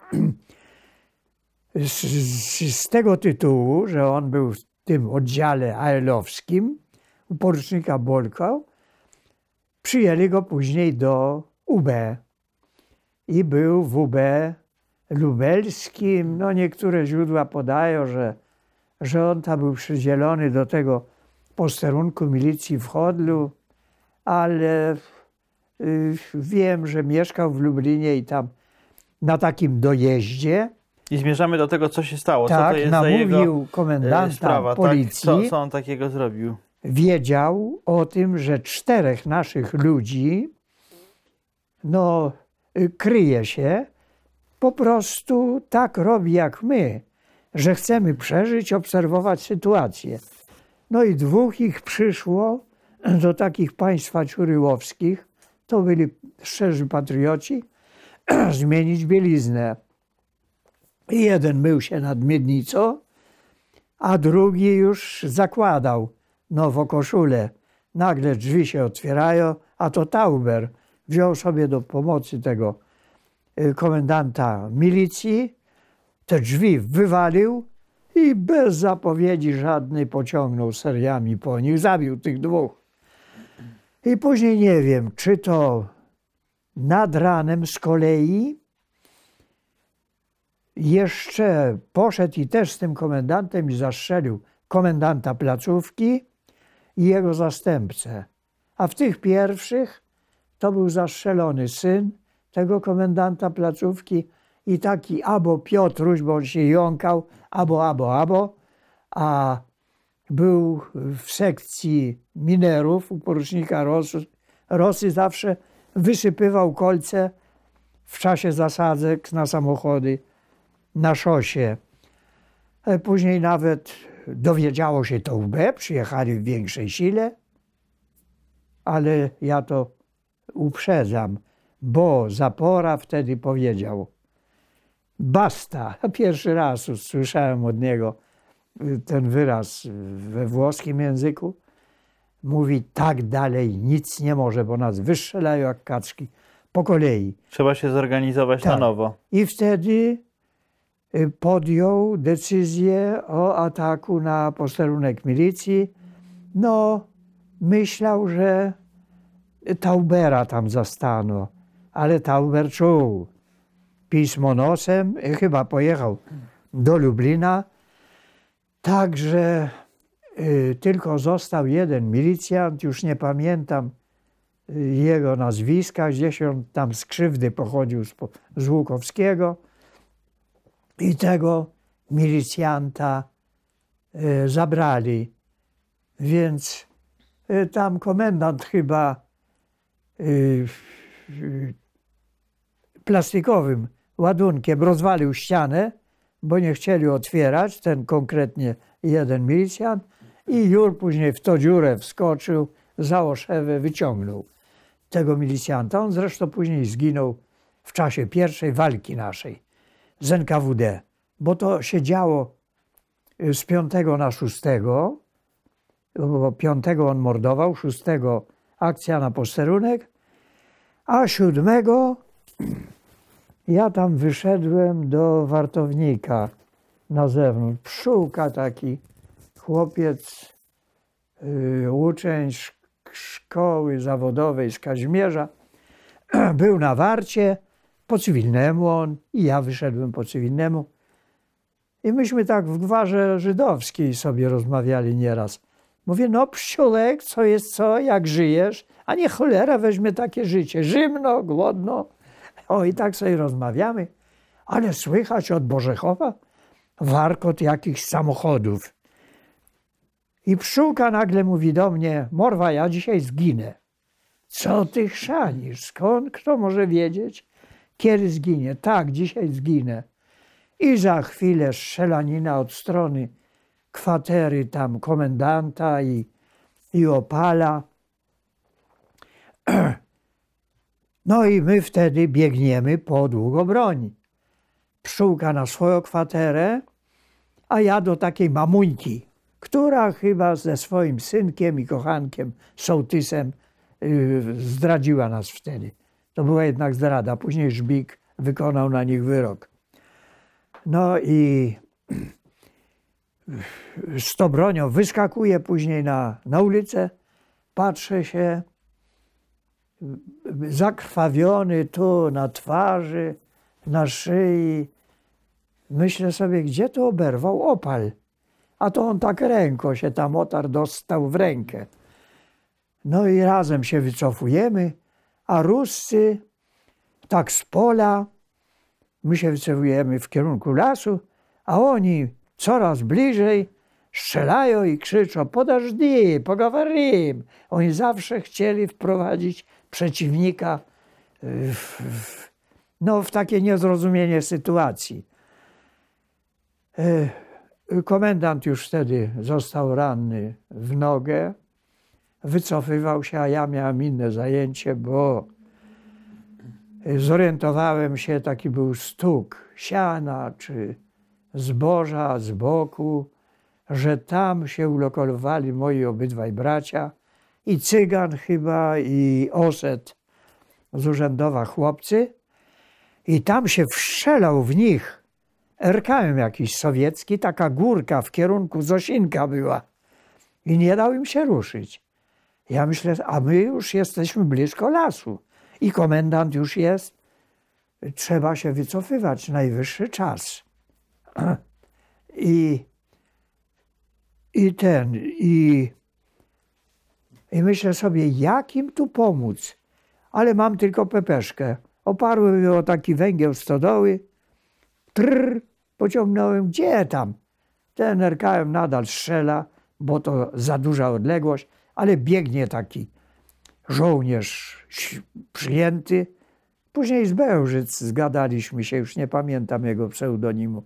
Z, z, z tego tytułu, że on był w tym oddziale aelowskim u porucznika Bolka, przyjęli go później do UB, i był w WB lubelskim. No niektóre źródła podają, że, że on tam był przydzielony do tego posterunku milicji w Chodlu, ale y, wiem, że mieszkał w Lublinie i tam na takim dojeździe. I zmierzamy do tego, co się stało. Tak, co to tak, jest namówił e, komendanta sprawa, tak? policji. Tak, co, co on takiego zrobił? Wiedział o tym, że czterech naszych ludzi, no kryje się, po prostu tak robi jak my, że chcemy przeżyć, obserwować sytuację. No i dwóch ich przyszło do takich państwa ciuryłowskich, to byli szczerzy patrioci, zmienić bieliznę. I jeden mył się nad miednicą, a drugi już zakładał nowo koszulę. Nagle drzwi się otwierają, a to Tauber – wziął sobie do pomocy tego y, komendanta milicji, te drzwi wywalił i bez zapowiedzi żadnej pociągnął seriami po nich, zabił tych dwóch. I później nie wiem, czy to nad ranem z kolei jeszcze poszedł i też z tym komendantem i zastrzelił komendanta placówki i jego zastępcę. A w tych pierwszych to był zastrzelony syn tego komendanta placówki i taki abo Piotruś, bo on się jąkał, abo, abo, abo, a był w sekcji minerów u porucznika Rosy. Rosy zawsze wysypywał kolce w czasie zasadzek na samochody na szosie. E, później nawet dowiedziało się to UB, przyjechali w większej sile, ale ja to uprzedzam, bo Zapora wtedy powiedział: Basta! Pierwszy raz usłyszałem od niego y, ten wyraz we włoskim języku. Mówi: Tak dalej, nic nie może, bo nas wystrzelają jak kaczki po kolei. Trzeba się zorganizować tak. na nowo. I wtedy y, podjął decyzję o ataku na posterunek milicji. No, myślał, że Taubera tam zastano, ale Tauber czuł. Pismo nosem i e, chyba pojechał do Lublina. Także y, tylko został jeden milicjant, już nie pamiętam e, jego nazwiska, gdzieś on tam z krzywdy pochodził z, z Łukowskiego. I tego milicjanta y, zabrali. Więc y, tam komendant chyba Y, plastikowym ładunkiem rozwalił ścianę, bo nie chcieli otwierać, ten konkretnie jeden milicjant i Jur później w tą dziurę wskoczył, za oszewę wyciągnął tego milicjanta. On zresztą później zginął w czasie pierwszej walki naszej z NKWD, bo to się działo y, z 5 na 6, bo 5 on mordował, 6 akcja na posterunek, a siódmego ja tam wyszedłem do wartownika na zewnątrz. Pszczółka taki chłopiec, y, uczeń szkoły zawodowej z Kaźmierza, był na warcie, po cywilnemu on i ja wyszedłem po cywilnemu. I myśmy tak w gwarze żydowskiej sobie rozmawiali nieraz. Mówię, no psiulek, co jest co, jak żyjesz, a nie cholera weźmie takie życie. Zimno, głodno. O i tak sobie rozmawiamy. Ale słychać od Bożechowa warkot jakichś samochodów. I psiuka nagle mówi do mnie, Morwa, ja dzisiaj zginę. Co ty chrzanisz? Skąd? Kto może wiedzieć? Kiedy zginie? Tak, dzisiaj zginę. I za chwilę strzelanina od strony kwatery tam komendanta i, i opala. No i my wtedy biegniemy po broń. Pszczółka na swoją kwaterę, a ja do takiej mamuńki, która chyba ze swoim synkiem i kochankiem, sołtysem, yy, zdradziła nas wtedy. To była jednak zdrada. Później Żbik wykonał na nich wyrok. No i z tą bronią wyskakuję później na, na ulicę, patrzę się, zakrwawiony tu na twarzy, na szyi. Myślę sobie, gdzie to oberwał opal? A to on tak ręko się tam otarł, dostał w rękę. No i razem się wycofujemy, a Ruscy tak z pola, my się wycofujemy w kierunku lasu, a oni coraz bliżej, strzelają i krzyczą: Podajdy, pogawarim. Oni zawsze chcieli wprowadzić przeciwnika w, w, no, w takie niezrozumienie sytuacji. E, komendant już wtedy został ranny w nogę, wycofywał się, a ja miałem inne zajęcie, bo e, zorientowałem się, taki był stuk siana czy zboża z boku, że tam się ulokowali moi obydwaj bracia i cygan chyba i oset z urzędowa chłopcy i tam się wszczelał w nich erkałem jakiś sowiecki, taka górka w kierunku Zosinka była i nie dał im się ruszyć. Ja myślę, a my już jesteśmy blisko lasu i komendant już jest, trzeba się wycofywać, najwyższy czas. I, i ten, i, i myślę sobie, jak im tu pomóc? Ale mam tylko pepeszkę. Oparłem ją o taki węgiel stodoły, trrr, pociągnąłem, gdzie tam? Ten RKM nadal strzela, bo to za duża odległość, ale biegnie taki żołnierz przyjęty. Później z Bełżyc zgadaliśmy się, już nie pamiętam jego pseudonimu.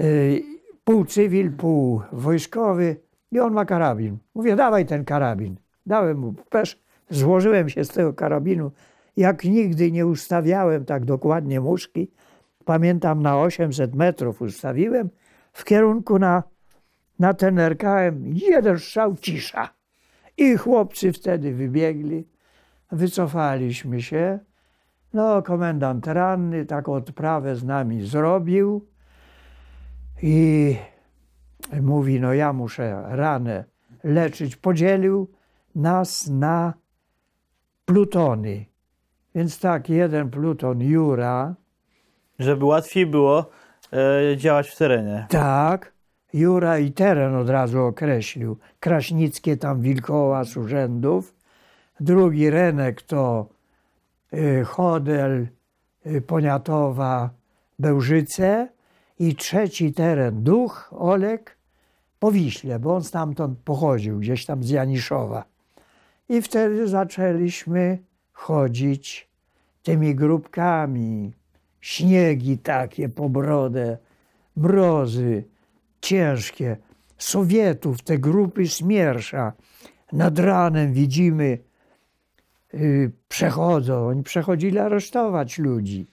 Y, pół cywil, pół wojskowy i on ma karabin. Mówię, dawaj ten karabin. Dałem mu pesz, złożyłem się z tego karabinu. Jak nigdy nie ustawiałem tak dokładnie muszki. Pamiętam, na 800 metrów ustawiłem w kierunku na, na ten RKM. Jeden strzał, cisza. I chłopcy wtedy wybiegli. Wycofaliśmy się. No, komendant ranny taką odprawę z nami zrobił i mówi, no ja muszę ranę leczyć. Podzielił nas na plutony. Więc tak, jeden pluton Jura. Żeby łatwiej było e, działać w terenie. Tak. Jura i teren od razu określił. Kraśnickie tam wilkoła z urzędów. Drugi renek to y, Hodel, y, Poniatowa, Bełżyce i trzeci teren Duch, Olek, po Wiśle, bo on stamtąd pochodził, gdzieś tam z Janiszowa. I wtedy zaczęliśmy chodzić tymi grupkami. Śniegi takie po brodę, mrozy ciężkie. Sowietów, te grupy smiersza. Nad ranem widzimy, yy, przechodzą. Oni przechodzili aresztować ludzi.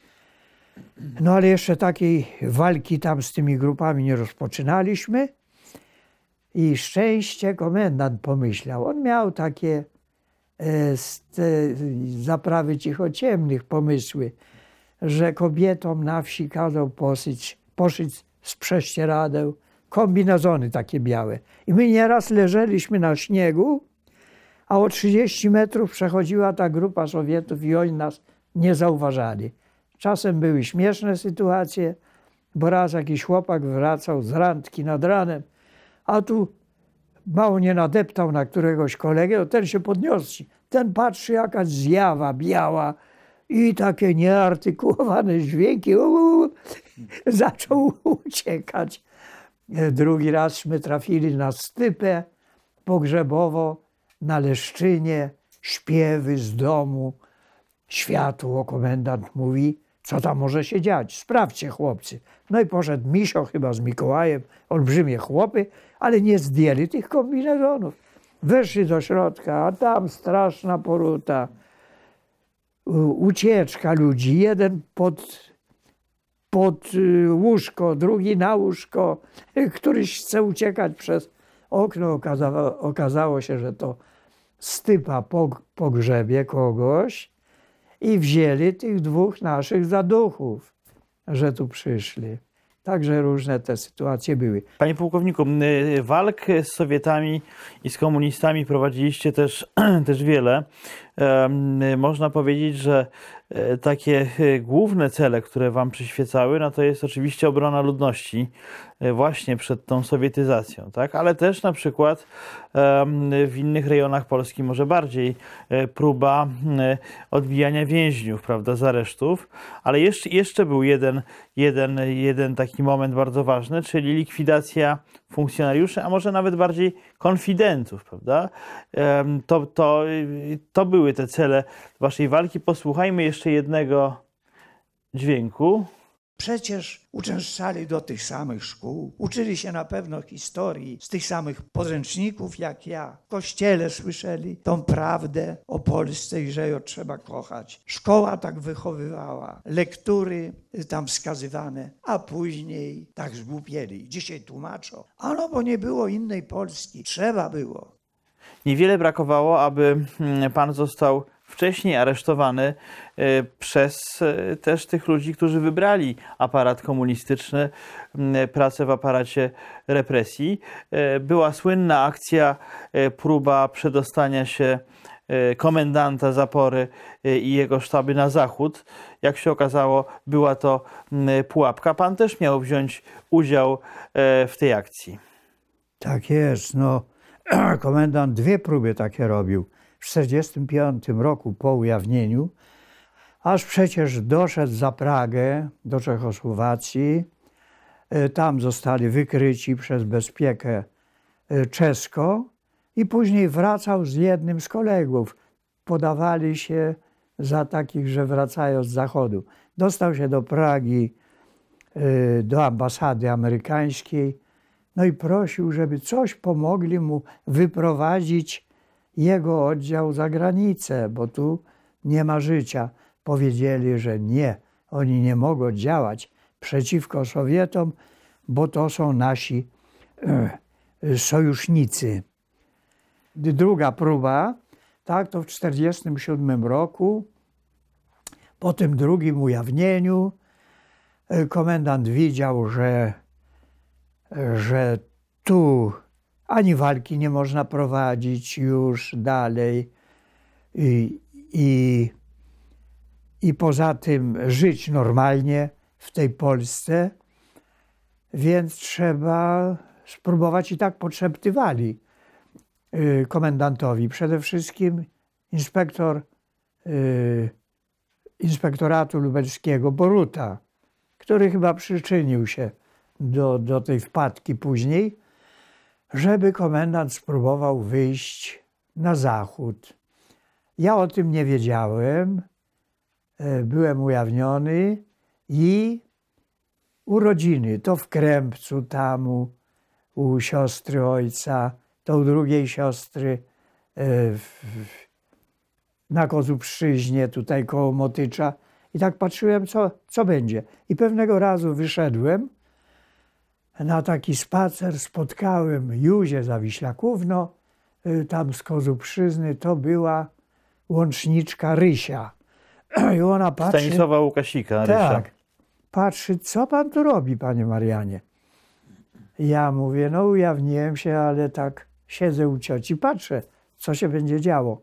No ale jeszcze takiej walki tam z tymi grupami nie rozpoczynaliśmy. I szczęście komendant pomyślał. On miał takie e, e, zaprawy cichociemnych pomysły, że kobietom na wsi kazał posyć, poszyć z prześcieradeł kombinazony takie białe. I my nieraz leżeliśmy na śniegu, a o 30 metrów przechodziła ta grupa Sowietów i oni nas nie zauważali. Czasem były śmieszne sytuacje, bo raz jakiś chłopak wracał z randki nad ranem, a tu mało nie nadeptał na któregoś kolegę, to no ten się podniósł. Ten patrzy, jakaś zjawa biała i takie nieartykułowane dźwięki. Uuu, zaczął uciekać. Drugi razśmy trafili na stypę pogrzebowo, na Leszczynie, śpiewy z domu, światło, komendant mówi – co tam może się dziać? Sprawdźcie, chłopcy. No i poszedł Misio chyba z Mikołajem, olbrzymie chłopy, ale nie zdjęli tych kombinezonów. Weszli do środka, a tam straszna poruta. Ucieczka ludzi. Jeden pod pod y, łóżko, drugi na łóżko, któryś chce uciekać przez okno. Okazało, okazało się, że to stypa po, grzebie kogoś i wzięli tych dwóch naszych zaduchów, że tu przyszli. Także różne te sytuacje były. Panie pułkowniku, y, walk z Sowietami i z komunistami prowadziliście też, też wiele. Y, można powiedzieć, że y, takie główne cele, które Wam przyświecały, no to jest oczywiście obrona ludności, E, właśnie przed tą sowietyzacją, tak? ale też na przykład w innych rejonach Polski może bardziej e, próba odbijania więźniów prawda, z aresztów, ale jeszcze, jeszcze był jeden, jeden, jeden taki moment bardzo ważny, czyli likwidacja funkcjonariuszy, a może nawet bardziej konfidentów, prawda? To, to, to były te cele waszej walki. Posłuchajmy jeszcze jednego dźwięku. Przecież uczęszczali do tych samych szkół, uczyli się na pewno historii z tych samych podręczników jak ja. W kościele słyszeli tą prawdę o Polsce i że ją trzeba kochać. Szkoła tak wychowywała, lektury tam wskazywane, a później tak zgłupieli. Dzisiaj tłumaczą, a no bo nie było innej Polski, trzeba było. Niewiele brakowało, aby mm, pan został wcześniej aresztowany e, przez e, też tych ludzi, którzy wybrali aparat komunistyczny, pracę w aparacie represji. E, była słynna akcja, próba przedostania się komendanta zapory i jego sztaby na zachód. Jak się okazało, była to pułapka. Pan też miał wziąć udział w tej akcji. Tak jest. No, komendant dwie próby takie robił w 1945 roku po ujawnieniu, aż przecież doszedł za Pragę do Czechosłowacji. E, tam zostali wykryci przez bezpiekę e, czesko i później wracał z jednym z kolegów. Podawali się za takich, że wracają z zachodu. Dostał się do Pragi, e, do ambasady amerykańskiej, no i prosił, żeby coś pomogli mu wyprowadzić jego oddział za granicę, bo tu nie ma życia. Powiedzieli, że nie, oni nie mogą działać przeciwko Sowietom, bo to są nasi e, sojusznicy. Druga próba, tak, to w 1947 roku, po tym drugim ujawnieniu, e, komendant widział, że, e, że tu ani walki nie można prowadzić już dalej. I, i, i poza tym żyć normalnie w tej Polsce, więc trzeba spróbować i tak podszeptywali y, komendantowi. Przede wszystkim inspektor y, inspektoratu lubelskiego Boruta, który chyba przyczynił się do, do tej wpadki później, żeby komendant spróbował wyjść na zachód. Ja o tym nie wiedziałem, e, byłem ujawniony i urodziny, to w Krępcu tam u, u siostry ojca, to u drugiej siostry e, w, na Kozuprzyźnie, tutaj koło Motycza. I tak patrzyłem, co, co będzie. I pewnego razu wyszedłem, na taki spacer spotkałem Józię Zawiślakówno, y, tam z Przyzny, to była łączniczka Rysia. I ona patrzy... Stanisława Łukasika, Rysia. Tak. Patrzy, co pan tu robi, panie Marianie? Ja mówię, no ujawniłem się, ale tak siedzę u cioci, patrzę, co się będzie działo.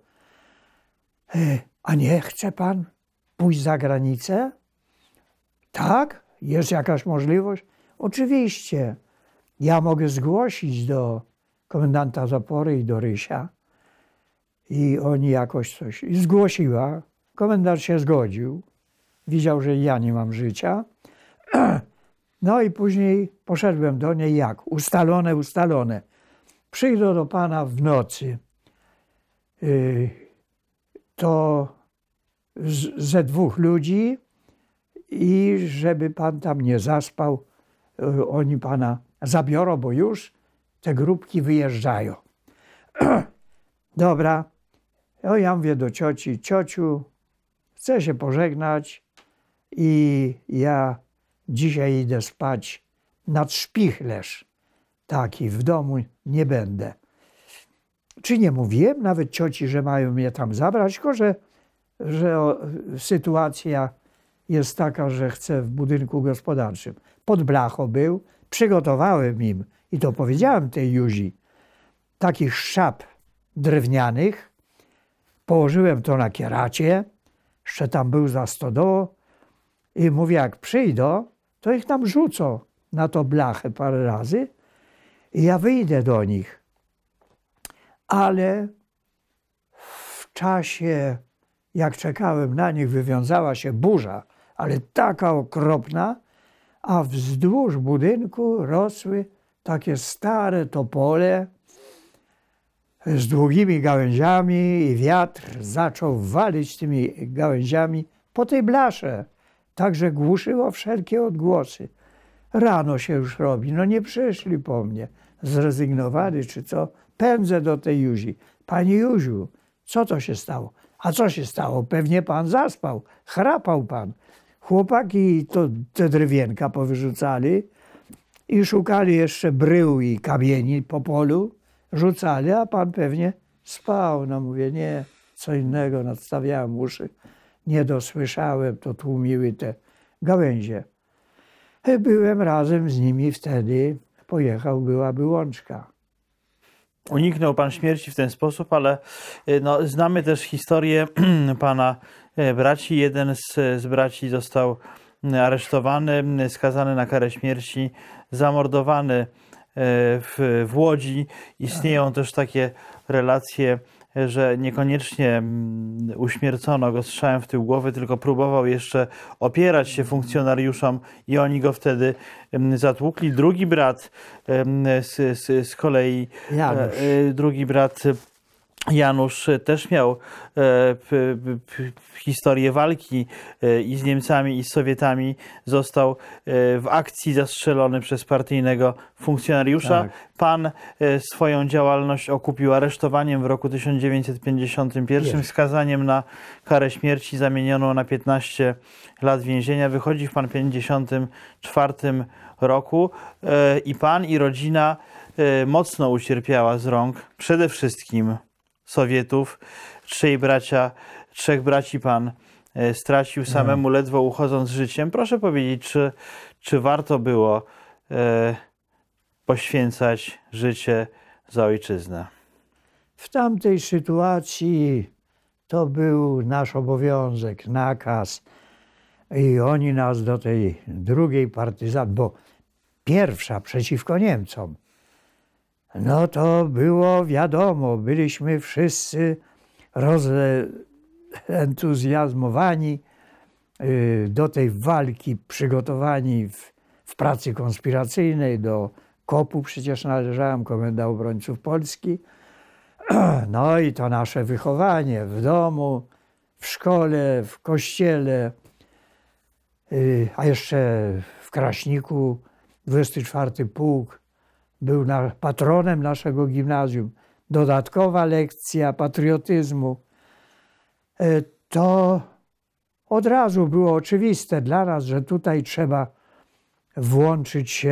Y, a nie chce pan pójść za granicę? Tak? Jest jakaś możliwość? Oczywiście ja mogę zgłosić do komendanta zapory i do Rysia i oni jakoś coś... I zgłosiła, komendant się zgodził, widział, że ja nie mam życia. No i później poszedłem do niej jak? Ustalone, ustalone. Przyjdę do pana w nocy. Y, to z, ze dwóch ludzi i żeby pan tam nie zaspał, Y, oni pana zabiorą, bo już te grupki wyjeżdżają. Dobra, o, no, ja mówię do cioci, ciociu, chcę się pożegnać i ja dzisiaj idę spać nad szpichlerz. Taki w domu nie będę. Czy nie mówiłem nawet cioci, że mają mnie tam zabrać, tylko że, że sytuacja jest taka, że chcę w budynku gospodarczym. Pod blacho był, przygotowałem im i to powiedziałem tej Juzi, takich szap drewnianych, położyłem to na kieracie, jeszcze tam był za stodoło i mówię, jak przyjdą, to ich tam rzucą na to blachę parę razy i ja wyjdę do nich. Ale w czasie, jak czekałem na nich, wywiązała się burza ale taka okropna, a wzdłuż budynku rosły takie stare topole z długimi gałęziami i wiatr zaczął walić tymi gałęziami po tej blasze, także głuszyło wszelkie odgłosy. Rano się już robi, no nie przyszli po mnie, zrezygnowali czy co, pędzę do tej Juzi. Pani Juziu, co to się stało? A co się stało? Pewnie pan zaspał, chrapał pan. Chłopaki to, te drewienka powyrzucali i szukali jeszcze brył i kamieni po polu, rzucali, a pan pewnie spał. No mówię, nie, co innego, nadstawiałem uszy, nie dosłyszałem, to tłumiły te gałęzie. E, byłem razem z nimi wtedy, pojechał, byłaby łączka. Uniknął pan śmierci w ten sposób, ale e, no, znamy też historię pana E, braci. Jeden z, z braci został aresztowany, skazany na karę śmierci, zamordowany e, w, w Łodzi. Istnieją też takie relacje, e, że niekoniecznie uśmiercono go strzałem w tył głowy, tylko próbował jeszcze opierać się funkcjonariuszom i oni go wtedy zatłukli. Drugi brat z, z, z kolei, Janusz. drugi brat Janusz też miał e, historię walki e, i z Niemcami, i z Sowietami. Został e, w akcji zastrzelony przez partyjnego funkcjonariusza. Tak. Pan swoją działalność okupił aresztowaniem w roku 1951, skazaniem na karę śmierci zamienioną na 15 lat więzienia. Wychodzi w pan 54 roku i pan i rodzina mocno ucierpiała z rąk przede wszystkim Sowietów, trzej bracia, trzech braci pan e, stracił mhm. samemu ledwo uchodząc z życiem. Proszę powiedzieć, czy, czy warto było e, poświęcać życie za ojczyznę? W tamtej sytuacji to był nasz obowiązek, nakaz. I oni nas do tej drugiej partyzanty, bo pierwsza przeciwko Niemcom, no to było wiadomo, byliśmy wszyscy rozentuzjazmowani y, do tej walki, przygotowani w, w pracy konspiracyjnej, do kopu przecież należałem, Komenda Obrońców Polski. No i to nasze wychowanie w domu, w szkole, w kościele, y, a jeszcze w Kraśniku, 24 Pułk był na, patronem naszego gimnazjum. Dodatkowa lekcja patriotyzmu. E, to od razu było oczywiste dla nas, że tutaj trzeba włączyć się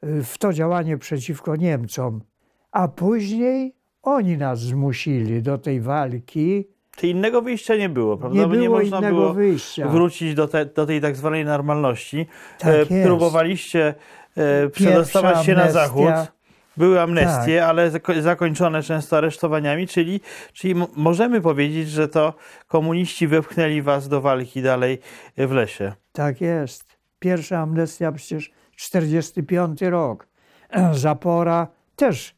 e, w to działanie przeciwko Niemcom. A później oni nas zmusili do tej walki. Czy innego wyjścia nie było, prawda? Nie, było nie można innego było wyjścia. wrócić do, te, do tej tak zwanej normalności. Tak e, próbowaliście E, przedostawać się na zachód. Były amnestie, tak. ale zakończone często aresztowaniami, czyli, czyli możemy powiedzieć, że to komuniści wepchnęli was do walki dalej e, w lesie. Tak jest. Pierwsza amnestia przecież 45 rok. Zapora też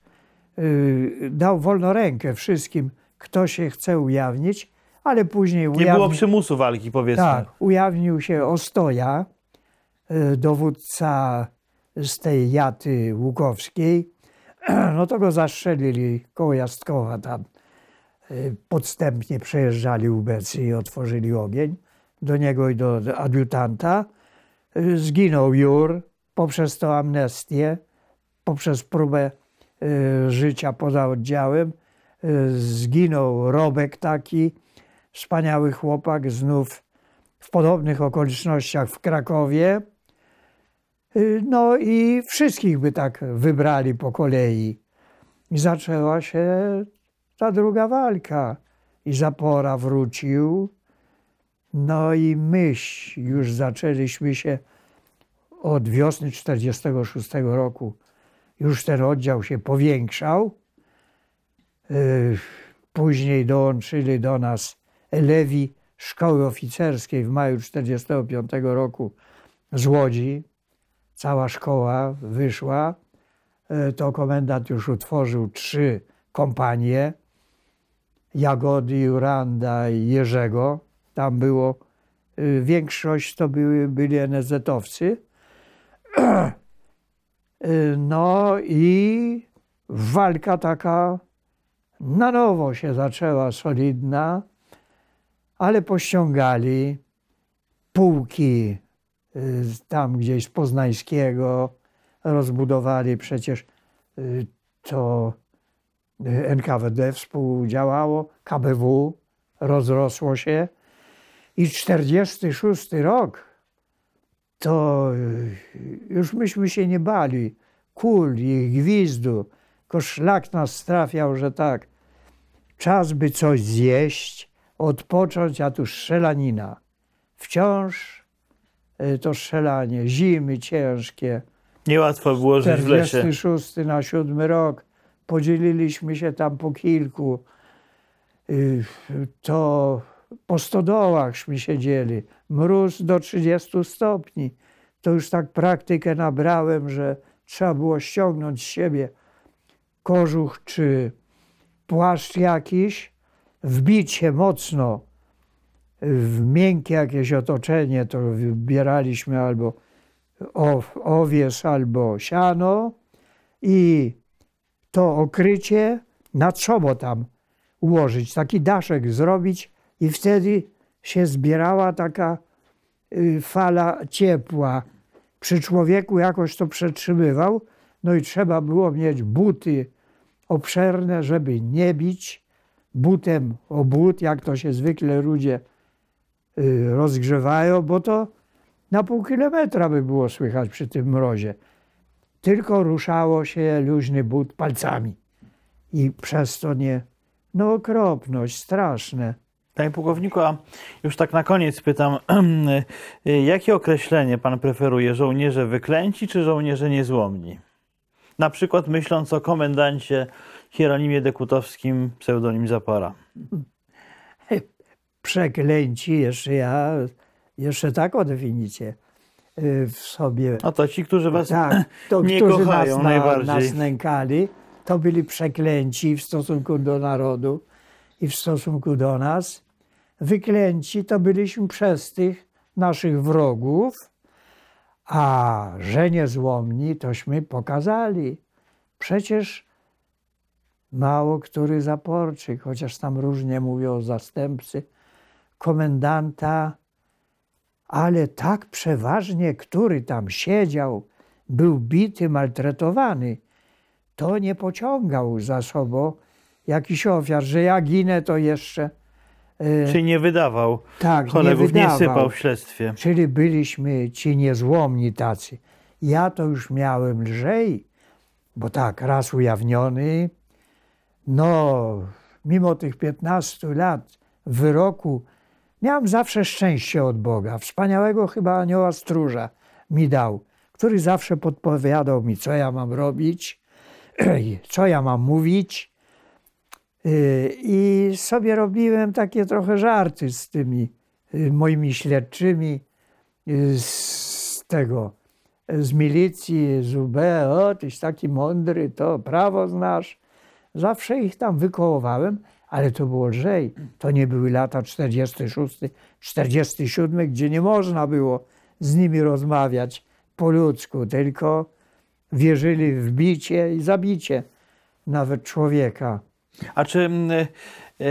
yy, dał wolną rękę wszystkim, kto się chce ujawnić, ale później ujawnił... Nie było przymusu walki, powiedzmy. Tak, ujawnił się Ostoja, y, dowódca z tej jaty łukowskiej, no to go zastrzelili koło Jastkowa tam. Y, podstępnie przejeżdżali ubecy i otworzyli ogień do niego i do adiutanta. Y, zginął Jur poprzez tą amnestię, poprzez próbę y, życia poza oddziałem. Zginął Robek taki, wspaniały chłopak, znów w podobnych okolicznościach w Krakowie, Y, no i wszystkich by tak wybrali po kolei. I zaczęła się ta druga walka. I Zapora wrócił. No i myś już zaczęliśmy się od wiosny 46 roku. Już ten oddział się powiększał. Y, później dołączyli do nas lewi szkoły oficerskiej w maju 45 roku z Łodzi, cała szkoła wyszła, e, to komendant już utworzył trzy kompanie, Jagody, Juranda i Jerzego. Tam było, e, większość to byli, byli NZ-owcy. E, no i walka taka na nowo się zaczęła, solidna, ale pościągali pułki Y, tam gdzieś z Poznańskiego rozbudowali przecież y, to y, NKWD współdziałało, KBW rozrosło się i 46 rok to już myśmy się nie bali kul i gwizdu, tylko szlak nas trafiał, że tak, czas by coś zjeść, odpocząć, a tu strzelanina. Wciąż E, to strzelanie, zimy ciężkie. Niełatwo było żyć w lesie. 46 na 7 rok, podzieliliśmy się tam po kilku. Y, to po stodołachśmy siedzieli, mróz do 30 stopni. To już tak praktykę nabrałem, że trzeba było ściągnąć z siebie kożuch czy płaszcz jakiś, wbić się mocno w miękkie jakieś otoczenie, to wybieraliśmy albo owies, albo siano i to okrycie na trzobo tam ułożyć, taki daszek zrobić i wtedy się zbierała taka y, fala ciepła. Przy człowieku jakoś to przetrzymywał, no i trzeba było mieć buty obszerne, żeby nie bić butem obłód, jak to się zwykle ludzie Y, rozgrzewają, bo to na pół kilometra by było słychać przy tym mrozie. Tylko ruszało się luźny but palcami. I przez to nie. No okropność, straszne. Panie pułkowniku, a już tak na koniec pytam, jakie określenie pan preferuje? Żołnierze wyklęci czy żołnierze niezłomni? Na przykład myśląc o komendancie Hieronimie Dekutowskim, pseudonim Zapora. przeklęci, jeszcze ja, jeszcze taką definicję y, w sobie. A to ci, którzy was tak, to, nie którzy kochają nas, najbardziej. nas nękali, to byli przeklęci w stosunku do narodu i w stosunku do nas. Wyklęci to byliśmy przez tych naszych wrogów, a że niezłomni tośmy pokazali. Przecież mało który zaporczyk, chociaż tam różnie mówią o zastępcy, komendanta, ale tak przeważnie, który tam siedział, był bity, maltretowany, to nie pociągał za sobą jakiś ofiar, że ja ginę, to jeszcze. E, Czy nie wydawał tak, kolegów, nie, wydawał. nie sypał w śledztwie. Czyli byliśmy ci niezłomni tacy. Ja to już miałem lżej, bo tak, raz ujawniony, no, mimo tych 15 lat wyroku Miałem zawsze szczęście od Boga, wspaniałego chyba anioła stróża mi dał, który zawsze podpowiadał mi, co ja mam robić, co ja mam mówić. Y, I sobie robiłem takie trochę żarty z tymi y, moimi śledczymi y, z tego, z milicji, z UB, o, tyś taki mądry, to prawo znasz. Zawsze ich tam wykołowałem ale to było lżej. To nie były lata 46, 47, gdzie nie można było z nimi rozmawiać po ludzku, tylko wierzyli w bicie i zabicie nawet człowieka. A czy yy,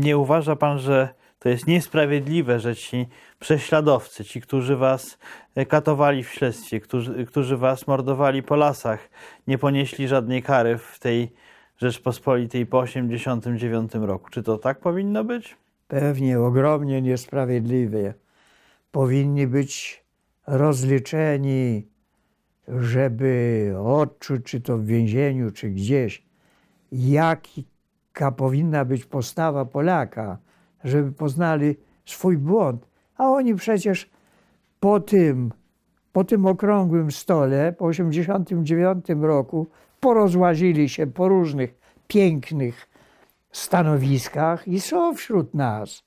nie uważa pan, że to jest niesprawiedliwe, że ci prześladowcy, ci, którzy was e, katowali w śledztwie, którzy, którzy was mordowali po lasach, nie ponieśli żadnej kary w tej Rzeczpospolitej po 89 roku. Czy to tak powinno być? Pewnie ogromnie niesprawiedliwie. Powinni być rozliczeni, żeby odczuć, czy to w więzieniu, czy gdzieś, jaka powinna być postawa Polaka, żeby poznali swój błąd. A oni przecież po tym, po tym okrągłym stole, po 89 roku, porozłazili się po różnych pięknych stanowiskach i są wśród nas.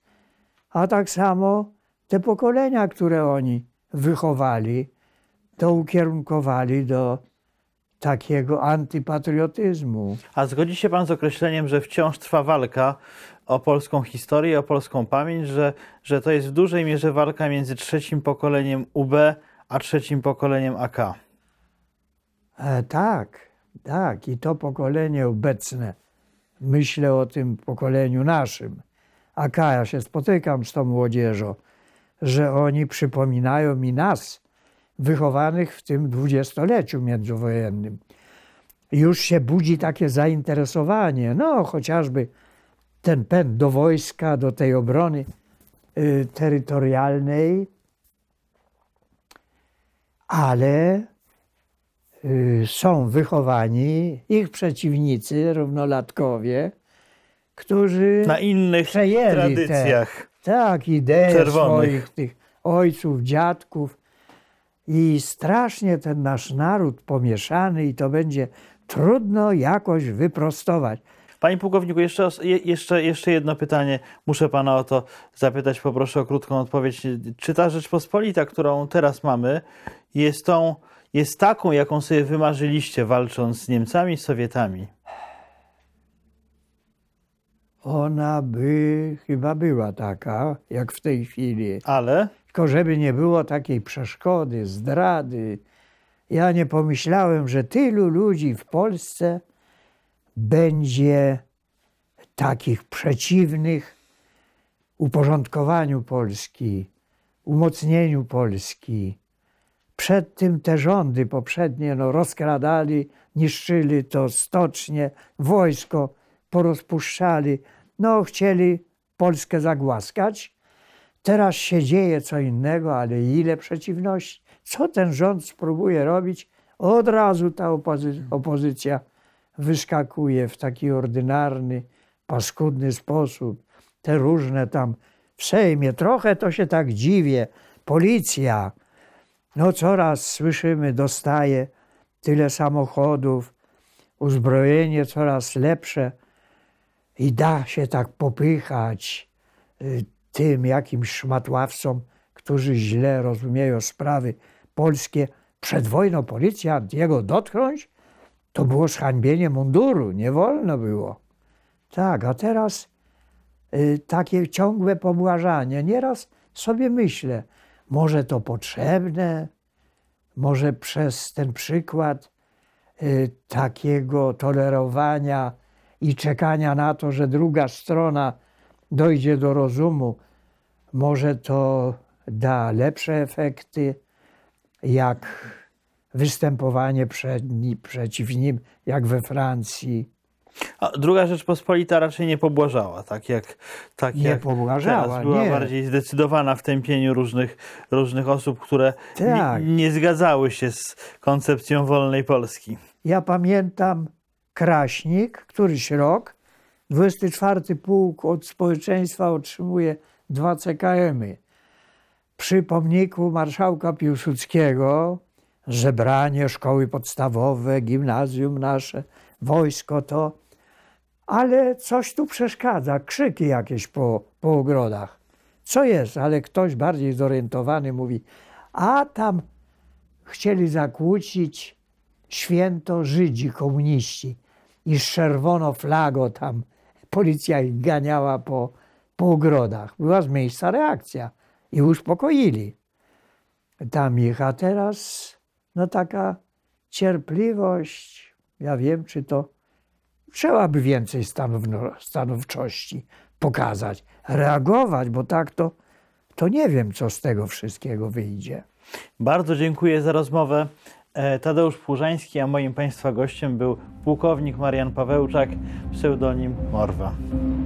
A tak samo te pokolenia, które oni wychowali, to ukierunkowali do takiego antypatriotyzmu. A zgodzi się pan z określeniem, że wciąż trwa walka o polską historię, o polską pamięć, że, że to jest w dużej mierze walka między trzecim pokoleniem UB a trzecim pokoleniem AK? E, tak. Tak, i to pokolenie obecne, myślę o tym pokoleniu naszym, a ja się spotykam z tą młodzieżą, że oni przypominają mi nas, wychowanych w tym dwudziestoleciu międzywojennym. Już się budzi takie zainteresowanie, no chociażby ten pęd do wojska, do tej obrony y, terytorialnej, ale Y, są wychowani ich przeciwnicy, równolatkowie, którzy na innych przejęli tradycjach. Te, tak, idee swoich tych ojców, dziadków. I strasznie ten nasz naród pomieszany i to będzie trudno jakoś wyprostować. Panie pułkowniku, jeszcze, jeszcze, jeszcze jedno pytanie. Muszę pana o to zapytać. Poproszę o krótką odpowiedź. Czy ta Rzeczpospolita, którą teraz mamy, jest tą jest taką, jaką sobie wymarzyliście, walcząc z Niemcami i Sowietami? Ona by chyba była taka, jak w tej chwili. Ale? Tylko żeby nie było takiej przeszkody, zdrady. Ja nie pomyślałem, że tylu ludzi w Polsce będzie takich przeciwnych uporządkowaniu Polski, umocnieniu Polski przed tym te rządy poprzednie no, rozkradali, niszczyli to stocznie, wojsko porozpuszczali. No, chcieli Polskę zagłaskać. Teraz się dzieje co innego, ale ile przeciwności. Co ten rząd spróbuje robić? Od razu ta opozy hmm. opozycja wyskakuje w taki ordynarny, paskudny sposób. Te różne tam w Sejmie, trochę to się tak dziwię, policja, no coraz słyszymy, dostaje tyle samochodów, uzbrojenie coraz lepsze i da się tak popychać y, tym jakimś szmatławcom, którzy źle rozumieją sprawy polskie. Przed wojną policjant jego dotknąć to było zhańbienie munduru, nie wolno było. Tak, a teraz y, takie ciągłe pobłażanie. Nieraz sobie myślę, może to potrzebne, może przez ten przykład y, takiego tolerowania i czekania na to, że druga strona dojdzie do rozumu, może to da lepsze efekty, jak występowanie przed, przeciw nim, jak we Francji a druga Rzeczpospolita raczej nie pobłażała, tak jak, tak nie jak pobłażała, była nie. bardziej zdecydowana w tępieniu różnych, różnych osób, które tak. nie, nie zgadzały się z koncepcją wolnej Polski. Ja pamiętam Kraśnik, któryś rok, 24 Pułk od społeczeństwa otrzymuje dwa CKM-y. Przy pomniku marszałka Piłsudskiego zebranie szkoły podstawowe, gimnazjum nasze, wojsko to ale coś tu przeszkadza, krzyki jakieś po, po ogrodach. Co jest? Ale ktoś bardziej zorientowany mówi, a tam chcieli zakłócić święto Żydzi, komuniści i czerwono flago tam. Policja ich ganiała po, po ogrodach. Była z miejsca reakcja i uspokoili tam ich. A teraz no taka cierpliwość, ja wiem, czy to trzeba by więcej no, stanowczości pokazać, reagować, bo tak to, to nie wiem, co z tego wszystkiego wyjdzie. Bardzo dziękuję za rozmowę. E, Tadeusz Płużański, a moim Państwa gościem był pułkownik Marian Pawełczak, pseudonim Morwa.